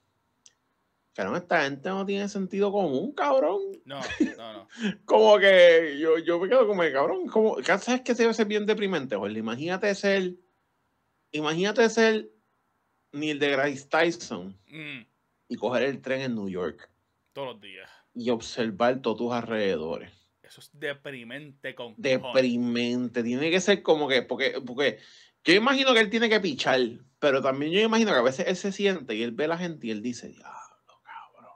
pero esta gente no tiene sentido común, cabrón. No, no, no. como que yo, yo me quedo como que, cabrón, como, ¿sabes que se debe ser bien deprimente, Jorge? Imagínate ser, imagínate ser de Grace Tyson mm. y coger el tren en New York. Todos los días. Y observar todos tus alrededores. Eso es deprimente con Deprimente. Tiene que ser como que, porque, porque yo imagino que él tiene que pichar, pero también yo imagino que a veces él se siente y él ve a la gente y él dice, diablo, cabrón.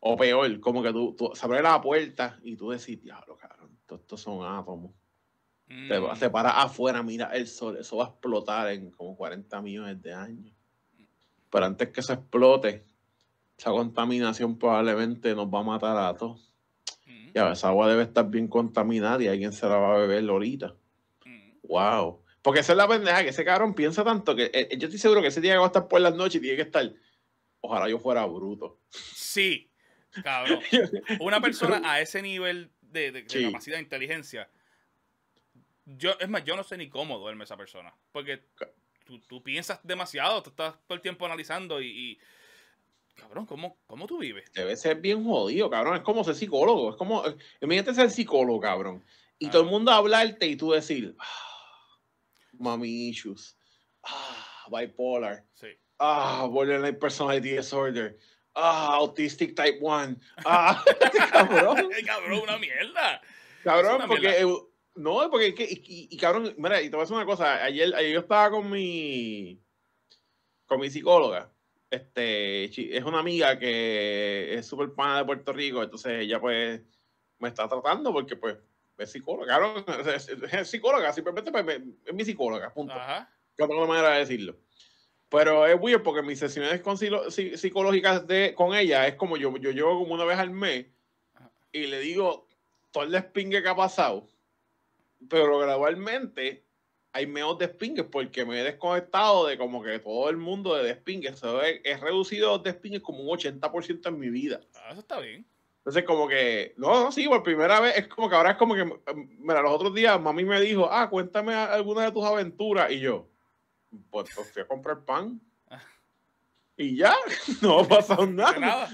O peor, como que tú, se abre la puerta y tú decís, diablo, cabrón, estos son átomos. Te, mm. paras afuera, mira el sol, eso va a explotar en como 40 millones de años. Pero antes que se explote, esa contaminación probablemente nos va a matar a todos. Mm. Ya, esa agua debe estar bien contaminada y alguien se la va a beber ahorita. ¡Wow! Mm. Porque esa es la pendeja, que ese cabrón piensa tanto que eh, yo estoy seguro que ese día que va a estar por las noches y tiene que estar. Ojalá yo fuera bruto. Sí, cabrón. Una persona a ese nivel de, capacidad de inteligencia. Yo, es más, yo no sé ni cómo duerme esa persona. Porque tú, piensas demasiado, tú estás todo el tiempo analizando y, cabrón, ¿cómo, ¿cómo, tú vives? Debe ser bien jodido, cabrón. Es como ser psicólogo. Es como, imagínate ser psicólogo, cabrón. Y ah. todo el mundo hablarte y tú decir, ah, Mami issues, ah, bipolar, sí. ah, borderline personality disorder, ah, autistic type 1, ah, cabrón. cabrón, una mierda. Cabrón, porque... no, porque es que, y, cabrón, mira, y te voy a decir una cosa, ayer, ayer yo estaba con mi, con mi psicóloga, este, es una amiga que es súper pana de Puerto Rico, entonces ella pues me está tratando porque pues es psicóloga, es, psicóloga, simplemente pues, es mi psicóloga, punto. Yo tengo una manera de decirlo. Pero es weird porque mis sesiones con psicológicas de, con ella es como yo, yo llego como una vez al mes y le digo todo el despingue que ha pasado. Pero gradualmente hay menos despingues porque me he desconectado de como que todo el mundo de despingues. se he, reducido los despingues como un 80% en mi vida. Ah, eso está bien. Entonces, como que, no, no, sí, por primera vez, es como que ahora es como que, mira, los otros días mami me dijo, ah, cuéntame alguna de tus aventuras. Y yo, pues, pues fui a comprar pan. Ah. Y ya, no ha pasado nada.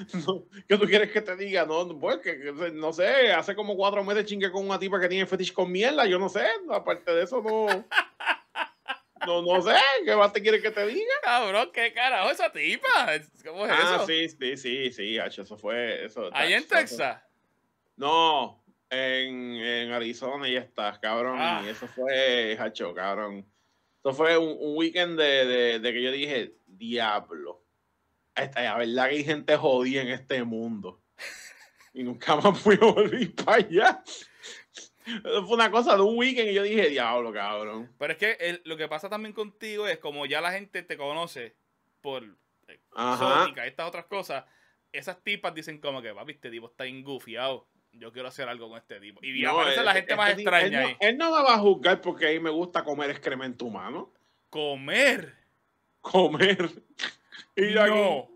¿Qué tú quieres que te diga? No, pues, que, no sé, hace como cuatro meses chingué con una tipa que tiene fetiche con mierda, yo no sé, aparte de eso, no. No, no sé, ¿qué más te quiere que te diga? Cabrón, qué carajo esa tipa. ¿Cómo es ah, eso? sí, sí, sí, sí, eso fue. Eso, ¿Ahí en Texas? No, en, en Arizona y está, cabrón. y ah. Eso fue, hacho, cabrón. Eso fue un, un weekend de, de, de, que yo dije, diablo. Esta, la verdad que hay gente jodida en este mundo. Y nunca más fui a volver para allá. Fue una cosa de un weekend y yo dije, diablo, cabrón. Pero es que lo que pasa también contigo es como ya la gente te conoce por Sónica estas otras cosas, esas tipas dicen como que, papi, este tipo está engufiado. Yo quiero hacer algo con este tipo. Y no, aparece la eh, gente este más extraña ahí. él no me va a juzgar porque a me gusta comer excremento humano. ¿Comer? Comer. Y yo no.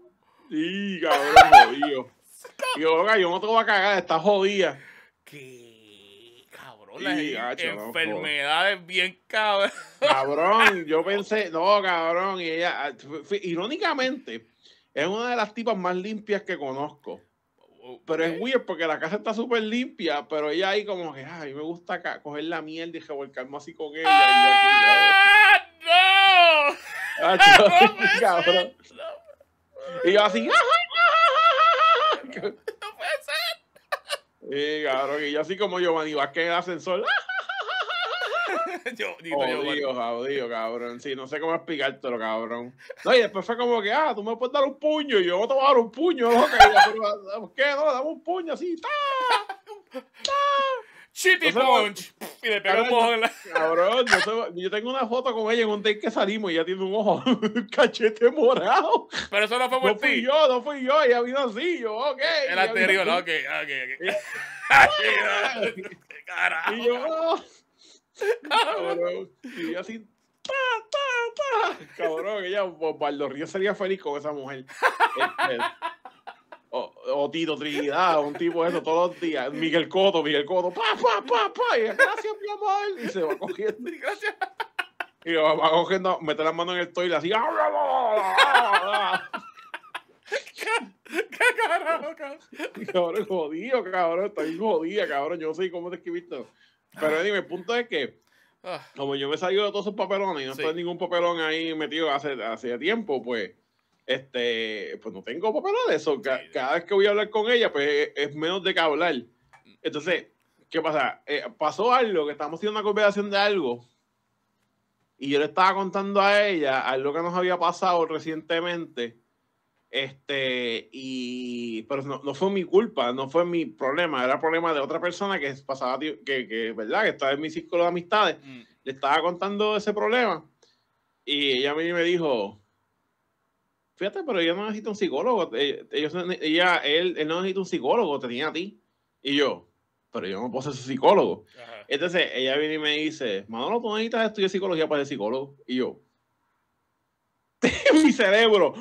y cabrón, jodido. yo, yo no te voy a cagar, está jodida. ¿Qué? enfermedades bien cabrón. Cabrón, yo pensé, no, cabrón, y ella, ah, irónicamente, es una de las tipas más limpias que conozco. Pero es weird porque la casa está súper limpia, pero ella ahí como que, ay, me gusta coger la mierda y revolcarme así con ella. y yo no! así, ¡Ah, Sí, cabrón, y yo así como Giovanni Vázquez en el ascensor. yo, digo, jodido, jodido, cabrón. Sí, no sé cómo explicártelo, cabrón. No, y después fue como que, ah, tú me puedes dar un puño. Y yo te voy a dar un puño, ¿Por qué? No, dame un puño así. ¡Ta! ¡Ta! Chitty punch y le pega un en la. Cabrón, yo, tengo una foto con ella en un date que salimos y ella tiene un ojo, cachete morado. Pero eso no fue por no ti. No fui yo, no fui yo, ella vino así, yo, ok. El anterior, ok, ok, ok. Carajo. Y yo, cabrón, y yo así. Ta, ta, ta. Cabrón, ella, por Río sería feliz con esa mujer. Este, o, o, Tito Trinidad, un tipo de eso todos los días. Miguel Coto, Miguel Coto, pa, pa, pa, pa, y gracias, mi amor. Y se va cogiendo. Y gracias. Y va, va cogiendo, mete la mano en el toile así. ¿Qué, ah, ah, ah, ¿Qué carajo, cabrón? Cabrón, jodido, cabrón. Está jodida, cabrón. Yo no sé cómo te escribiste. Pero dime, el punto es que, como yo me he salido de todos esos papelones y no sí. ningún papelón ahí metido hace, hace tiempo, pues este, pues no tengo papel de eso. cada vez que voy a hablar con ella, pues es menos de que hablar. Entonces, ¿qué pasa? Eh, pasó algo, que estábamos haciendo una conversación de algo. Y yo le estaba contando a ella algo que nos había pasado recientemente. Este, y, pero no, no, fue mi culpa, no fue mi problema, era problema de otra persona que pasaba, que, que ¿verdad? Que estaba en mi círculo de amistades. Mm. Le estaba contando ese problema. Y ella a mí me dijo, Fíjate, pero ella no necesita un psicólogo. Eh, ellos, ella, él, él, no necesita un psicólogo, tenía a ti. Y yo, pero yo no puedo ser psicólogo. Entonces ella viene y me dice, Manolo, tú necesitas estudiar psicología para ser psicólogo. Y yo, mi cerebro.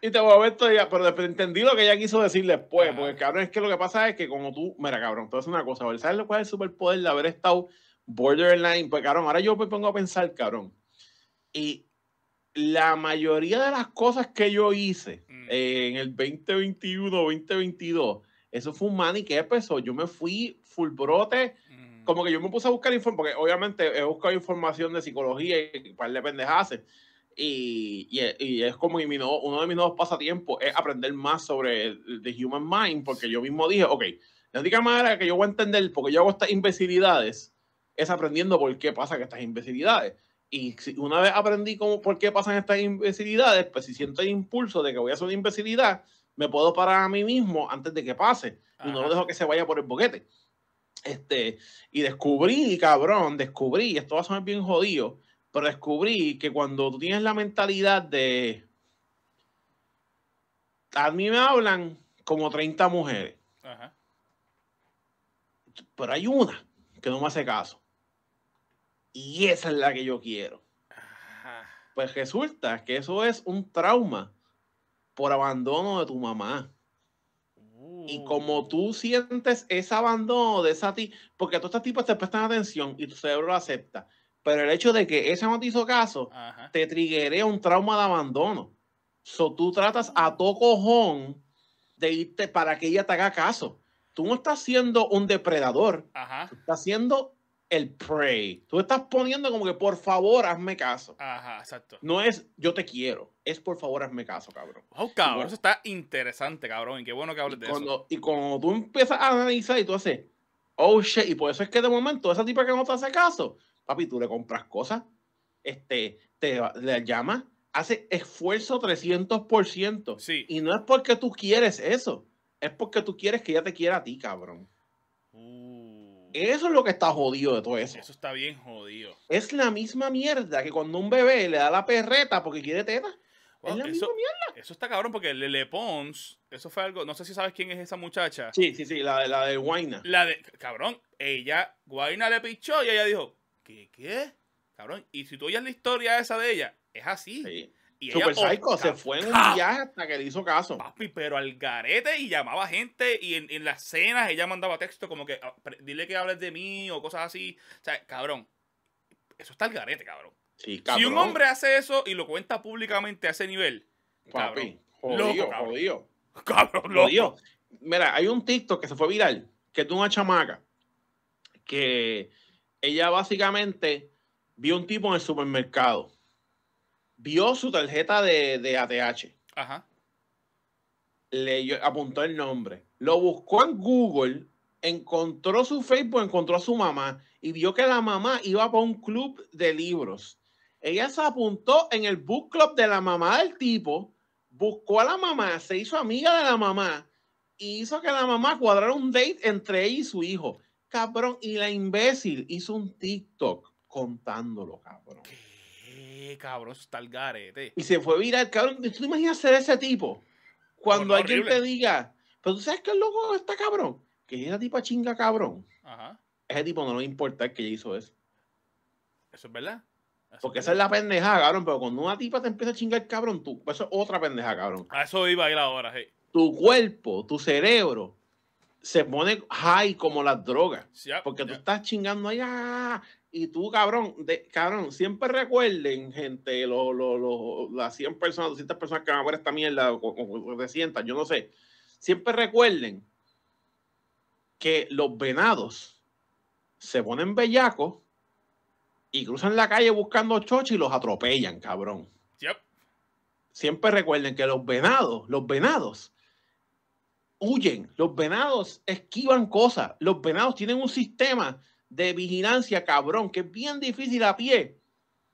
y te voy a ver todavía, pero entendí lo que ella quiso decir después, porque cabrón, es que lo que pasa es que como tú, mira cabrón, tú haces una cosa, ¿sabes cuál es el superpoder de haber estado borderline? Pues cabrón, ahora yo me pongo a pensar, cabrón, y la mayoría de las cosas que yo hice mm. en el 2021, 2022, eso fue un mani que Yo me fui full brote. Mm. Como que yo me puse a buscar información, porque obviamente he buscado información de psicología y de pendejadas. Y, y, es como uno de mis nuevos pasatiempos es aprender más sobre The Human Mind, porque yo mismo dije, ok, la única manera que yo voy a entender porque yo hago estas imbecilidades es aprendiendo por qué pasa que estas imbecilidades. Y una vez aprendí cómo, por qué pasan estas imbecilidades, pues si siento el impulso de que voy a hacer una imbecilidad, me puedo parar a mí mismo antes de que pase. Y no lo dejo que se vaya por el boquete. Este, y descubrí, cabrón, descubrí, esto va a sonar bien jodido, pero descubrí que cuando tú tienes la mentalidad de... A mí me hablan como 30 mujeres. Ajá. Pero hay una que no me hace caso y esa es la que yo quiero. Pues resulta que eso es un trauma por abandono de tu mamá. Y uh. como tú sientes ese abandono de esa ti, porque todos estos tipos te prestan atención y tu cerebro lo acepta, pero el hecho de que esa no te hizo caso, te triguerea un trauma de abandono. So, tú tratas a todo cojón de irte para que ella te haga caso. Tú no estás siendo un depredador, estás siendo el pray. Tú estás poniendo como que por favor hazme caso. Ajá, exacto. No es yo te quiero, es por favor hazme caso, cabrón. Oh, cabrón, eso está interesante, cabrón. Y qué bueno que hables de eso. Y cuando tú empiezas a analizar y tú haces, oh shit, y por eso es que de momento esa tipa que no te hace caso, papi, tú le compras cosas, este, te le llamas, hace esfuerzo 300%. Sí. Y no es porque tú quieres eso, es porque tú quieres que ella te quiera a ti, cabrón. Uh. Eso es lo que está jodido de todo eso. Eso está bien jodido. Es la misma mierda que cuando un bebé le da la perreta porque quiere teta. es la eso, misma mierda. Eso está cabrón porque Lele Pons, eso fue algo. No sé si sabes quién es esa muchacha. Sí, sí, sí, la, la de Guaina. La de. Cabrón, ella, Guaina le pichó y ella dijo, ¿qué? ¿Qué? Cabrón, y si tú oyes la historia esa de ella, es así. Sí. Y Super oh, Psycho se fue en un viaje hasta que le hizo caso. Papi, pero al garete y llamaba gente y en, las cenas ella mandaba texto como que ah, dile que hables de mí o cosas así. O sea, cabrón, eso está al garete, cabrón. Si un hombre hace eso y lo cuenta públicamente a ese nivel, Papi, jodido, cabrón. Cabrón, Mira, hay un TikTok que se fue viral, que es una chamaca, que ella básicamente vio un tipo en el supermercado vio su tarjeta de, de ATH. Ajá. Le apuntó el nombre. Lo buscó en Google, encontró su Facebook, encontró a su mamá y vio que la mamá iba para un club de libros. Ella se apuntó en el book club de la mamá del tipo, buscó a la mamá, se hizo amiga de la mamá y hizo que la mamá cuadrara un date entre ella y su hijo. Cabrón, y la imbécil hizo un TikTok contándolo, cabrón cabrón, está el garete. Y se fue viral, cabrón. ¿Tú te imaginas ser ese tipo? Cuando alguien te diga, pero tú sabes que el loco está cabrón. Que esa tipa chinga cabrón. Ajá. Ese tipo no le importa que ella hizo eso. Eso es verdad. Porque esa es la pendeja, cabrón. Pero cuando una tipa te empieza a chingar, cabrón, tú. Pues eso es otra pendeja, cabrón. A eso iba a ir ahora, Tu cuerpo, tu cerebro, se pone high como las drogas. Ah, porque tú estás chingando allá. Y tú, cabrón, de, cabrón, siempre recuerden, gente, las 100 personas, 200 personas que van a ver esta mierda o, yo no sé. Siempre recuerden que los venados se ponen bellacos y cruzan la calle buscando chochi y los atropellan, cabrón. Siempre recuerden que los venados, los venados huyen, los venados esquivan cosas, los venados tienen un sistema de vigilancia, cabrón, que es bien difícil a pie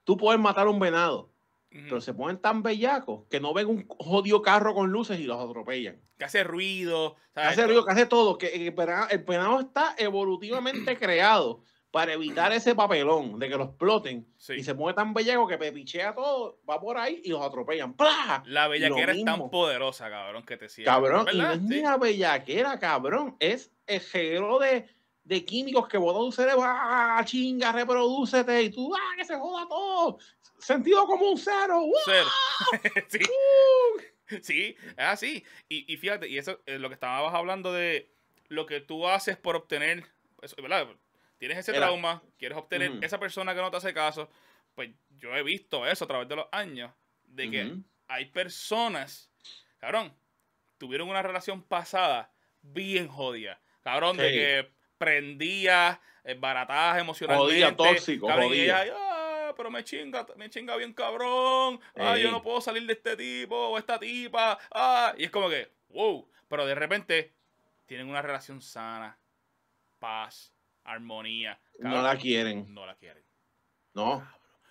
tú puedes matar un venado. Pero se ponen tan bellacos que no ven un jodido carro con luces y los atropellan. Que hace ruido. Que hace ruido, hace todo. Que el venado, está evolutivamente creado para evitar ese papelón de que lo exploten. Y se mueve tan bellaco que pepichea todo, va por ahí y los atropellan. La bellaquera es tan poderosa, cabrón, que te sigue. Cabrón, y ni la bellaquera, cabrón. Es el género de de químicos que botó un cerebro, ¡ah, chinga, reproducete Y tú, ¡ah, que se joda todo! Sentido como un cero. sí. es así. Y, fíjate, y eso es lo que estabas hablando de lo que tú haces por obtener, pues, Tienes ese trauma, quieres obtener esa persona que no te hace caso. Pues yo he visto eso a través de los años, de que hay personas, cabrón, tuvieron una relación pasada bien jodida. Cabrón, de que prendía, eh, barataje emocional Jodía, tóxico, ah, pero me chinga, me chinga bien cabrón. yo no puedo salir de este tipo o esta tipa. Ah, y es como que, wow. Pero de repente tienen una relación sana, paz, armonía. no la quieren. No la quieren. No.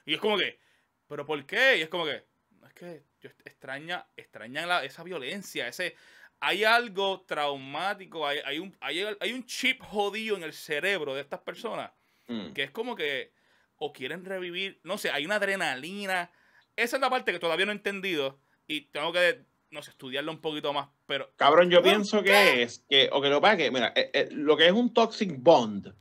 Y es como que, ¿pero por qué? Y es como que, es que yo extraña, extraña esa violencia, ese, hay algo traumático, hay, un, hay, un chip jodido en el cerebro de estas personas mm. que es como que o quieren revivir, no sé, hay una adrenalina. Esa es la parte que todavía no he entendido y tengo que, no estudiarlo un poquito más, pero... Cabrón, yo pienso que es, que, o que lo mira, eh, eh, lo que es un toxic bond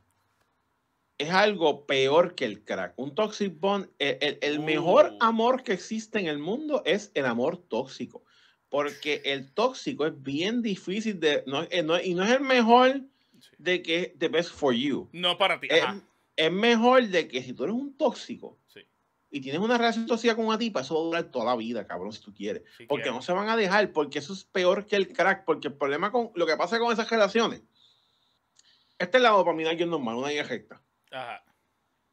es algo peor que el crack. Un toxic bond, el, mejor uh. amor que existe en el mundo es el amor tóxico porque el tóxico es bien difícil de, eh, y no es el mejor de que es the best for you. No para ti. Es, mejor de que si tú eres un tóxico y tienes una relación tóxica con una tipa, eso va a durar toda la vida, cabrón, si tú quieres. porque no se van a dejar, porque eso es peor que el crack, porque el problema con lo que pasa con esas relaciones, este es la dopamina que es normal, una guía recta. Ajá.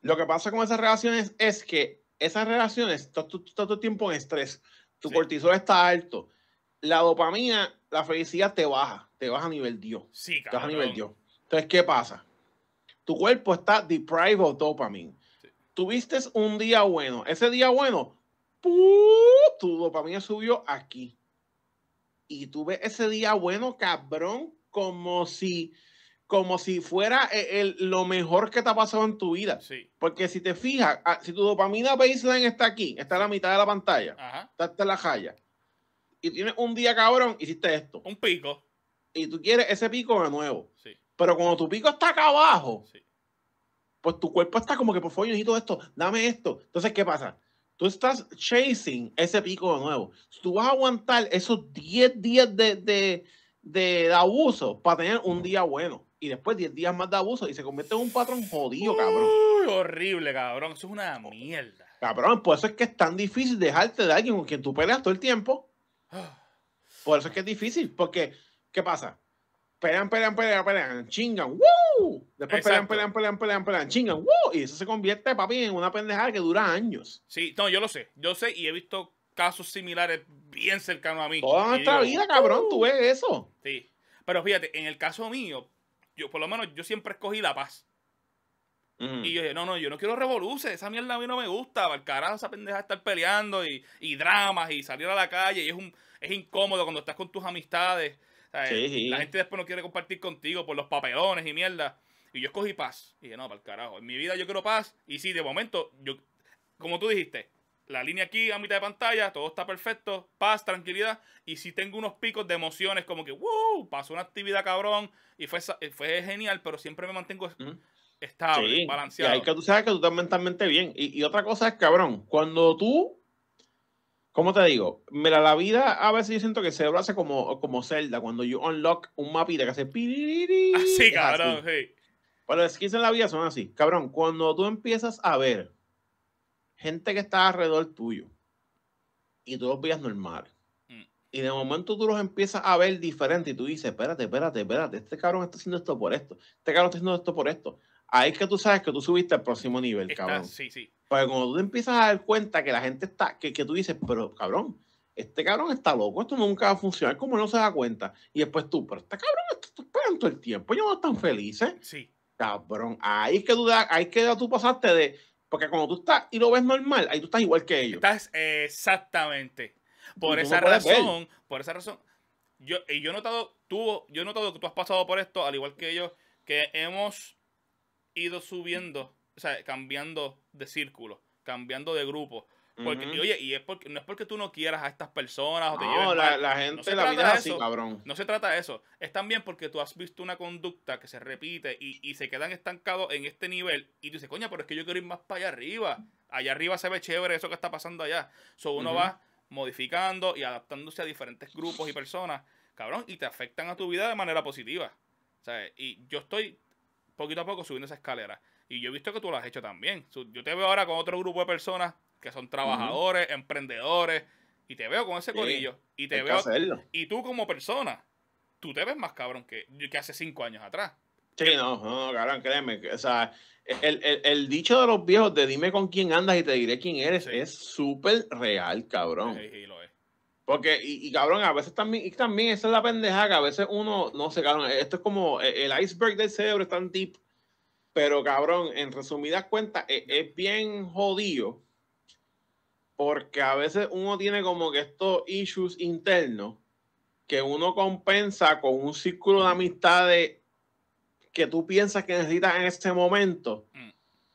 Lo que pasa con esas relaciones es que esas relaciones, todo tu tiempo en estrés, tu cortisol está alto, la dopamina, la felicidad te baja, te baja a nivel Dios. Sí, cabrón. Te baja a nivel Dios. Entonces, ¿qué pasa? Tu cuerpo está deprived of dopamine. Tuviste un día bueno. Ese día bueno, tu dopamina subió aquí. Y tú ves ese día bueno, cabrón, como si, como si fuera eh, lo mejor que te ha pasado en tu vida. Sí. Porque si te fijas, ah, si tu dopamina baseline está aquí, está en la mitad de la pantalla, está, está en la jaya y tienes un día cabrón, hiciste esto. Un pico. Y tú quieres ese pico de nuevo. Sí. Pero cuando tu pico está acá abajo, pues tu cuerpo está como que, por favor, yo necesito esto, dame esto. Entonces, ¿qué pasa? Tú estás chasing ese pico de nuevo. Tú vas a aguantar esos 10 días de, abuso para tener un día bueno y después 10 días más de abuso y se convierte en un patrón jodido, cabrón. horrible, cabrón. Eso es una mierda. Cabrón, por pues eso es que es tan difícil dejarte de alguien con quien tú peleas todo el tiempo. Por eso es que es difícil, porque ¿qué pasa? Pelean, pelean, pelean, pelean, chingan, ¡woo! Después pelean, pelean, pelean, pelean, pelean, chingan, ¡woo! Y eso se convierte, papi, en una pendejada que dura años. Sí, no, yo lo sé, yo sé y he visto casos similares bien cercanos a mí. Toda nuestra vida, cabrón, tú ¡uh! ves eso. Sí, pero fíjate, en el caso mío, yo por lo menos yo siempre escogí la paz. Y yo dije, no, no, yo no quiero revoluce, esa mierda a mí no me gusta, para el carajo esa pendeja estar peleando y, dramas y salir a la calle y es, un, es incómodo cuando estás con tus amistades. La gente después no quiere compartir contigo por los papelones y mierda. Y yo escogí paz. Y dije, no, para el carajo, en mi vida yo quiero paz. Y sí, de momento, yo, como tú dijiste, la línea aquí a mitad de pantalla, todo está perfecto, paz, tranquilidad. Y sí tengo unos picos de emociones como que, wow, pasó una actividad cabrón y fue, fue genial, pero siempre me mantengo estable, sí, balanceado. Y que tú sabes que tú estás mentalmente bien. Y, otra cosa es, cabrón, cuando tú. ¿Cómo te digo? Mira, la vida a veces yo siento que se hace como, como Zelda, cuando yo unlock un mapita que hace. Sí, cabrón, sí. Pero las en la vida son así. Cabrón, cuando tú empiezas a ver gente que está alrededor tuyo y tú los veas normal mm. Y de momento tú los empiezas a ver diferente y tú dices, espérate, espérate, espérate, este cabrón está haciendo esto por esto, este cabrón está haciendo esto por esto ahí es que tú sabes que tú subiste al próximo nivel, cabrón. Sí, sí. Porque cuando tú empiezas a dar cuenta que la gente está, que, que tú dices, pero cabrón, este cabrón está loco, esto nunca va a funcionar, como no se da cuenta. Y después tú, pero este cabrón está esperando todo el tiempo, ellos no están felices. Sí. Cabrón, ahí es que tú, ahí que tú pasaste de, porque cuando tú estás y lo ves normal, ahí tú estás igual que ellos. Estás exactamente. Por esa razón, por esa razón, yo, y yo he notado, tú, yo he notado que tú has pasado por esto, al igual que ellos, que hemos ido subiendo, o sea, cambiando de círculo, cambiando de grupo. Porque, y, oye, y es porque, no es porque tú no quieras a estas personas o te No, la, la, gente, la vida es así, cabrón. No se trata de eso. Es también porque tú has visto una conducta que se repite y, se quedan estancados en este nivel. Y tú dices, coña, pero es que yo quiero ir más para allá arriba. Allá arriba se ve chévere eso que está pasando allá. So, uno va modificando y adaptándose a diferentes grupos y personas, cabrón, y te afectan a tu vida de manera positiva. Y yo estoy poquito a poco subiendo esa escalera. Y yo he visto que tú lo has hecho también. Yo te veo ahora con otro grupo de personas que son trabajadores, emprendedores, y te veo con ese codillo. y te veo. Y tú como persona, tú te ves más cabrón que, que hace cinco años atrás. Sí, no, no, cabrón, créeme. O sea, el, el, dicho de los viejos de dime con quién andas y te diré quién eres es súper real, cabrón. Sí, lo porque, y, cabrón, a veces también, y también esa es la pendeja que a veces uno, no sé, cabrón, esto es como e, el iceberg del cerebro es tan deep, pero cabrón, en resumidas cuentas, e, es, bien jodido. Porque a veces uno tiene como que estos issues internos que uno compensa con un círculo de amistades que tú piensas que necesitas en este momento, mm.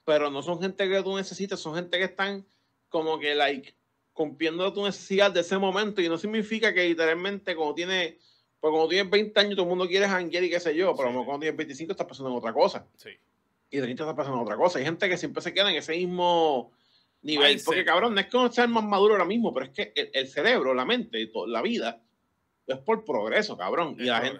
pero no son gente que tú necesitas, son gente que están como que, like, cumpliendo tu necesidad de ese momento y no significa que literalmente como tienes, pues cuando tienes 20 años todo el mundo quiere janguear y qué sé yo, pero como cuando tienes 25 estás pasando en otra cosa. Sí. Y 30 está pasando en otra cosa. Hay gente que siempre se queda en ese mismo nivel. porque cabrón, no es que uno sea el más maduro ahora mismo, pero es que el, cerebro, la mente, la vida es por progreso, cabrón. Y la gente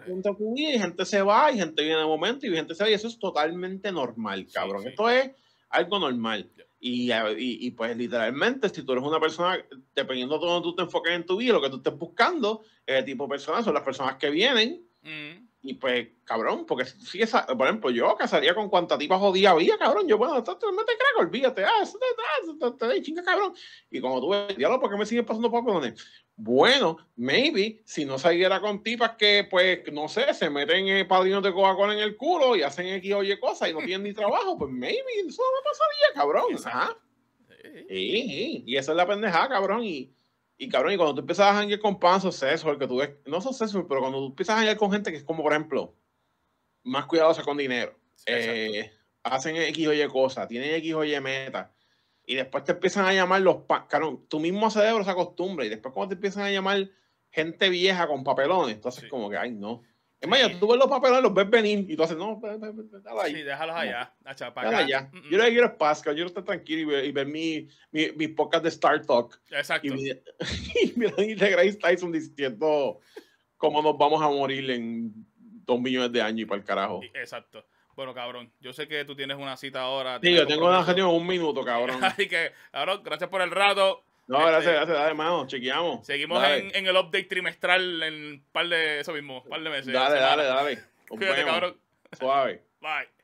y gente se va, y gente viene de momento, y gente se va, y eso es totalmente normal, cabrón. Esto es algo normal. Y, pues literalmente, si tú eres una persona, dependiendo de dónde tú te enfoques en tu vida, lo que tú estés buscando, el tipo de personas son las personas que vienen. Mm. Y pues, cabrón, porque si esa por ejemplo, yo casaría con cuánta tipa jodía había, cabrón. Yo, bueno, no te crack, olvídate, ah, eso ah, te, chinga, cabrón. Y como tú ves, diablo, ¿por qué me siguen pasando papelones? Bueno, maybe si no saliera con tipas que, pues, no sé, se meten eh, padrinos de Coca-Cola en el culo y hacen X oye Y cosas y no tienen ni trabajo, pues maybe eso no pasaría, cabrón. Y esa es la pendejada, cabrón. Y, cabrón, y cuando tú empiezas a andar con pan el que tú ves, no sucesor, pero cuando tú empiezas a andar con gente que es como, por ejemplo, más cuidadosa con dinero, eh, hacen X oye Y cosas, tienen X oye Y meta y después te empiezan a llamar los claro, tu mismo cerebro se acostumbra y después cuando te empiezan a llamar gente vieja con papelones, entonces como que, ay, no. Es más, tú ves los papelones, los ves venir y tú haces, no, déjalo ahí. Sí, déjalos allá, a allá. Yo le quiero es Pascua, yo quiero estar tranquilo y ver, y ver mi, podcast de Star Talk. Exacto. Y, mi, y Grace Tyson diciendo cómo nos vamos a morir en dos millones de años y para el carajo. Exacto. Bueno, cabrón, yo sé que tú tienes una cita ahora. Sí, yo tengo una reunión un minuto, cabrón. Así que, cabrón, gracias por el rato. No, gracias, este, gracias, dale, hermano, chequeamos. Seguimos en, el update trimestral en un par de, eso mismo, un par de meses. Dale, dale, dale. Cuídate, cabrón. Suave. Bye.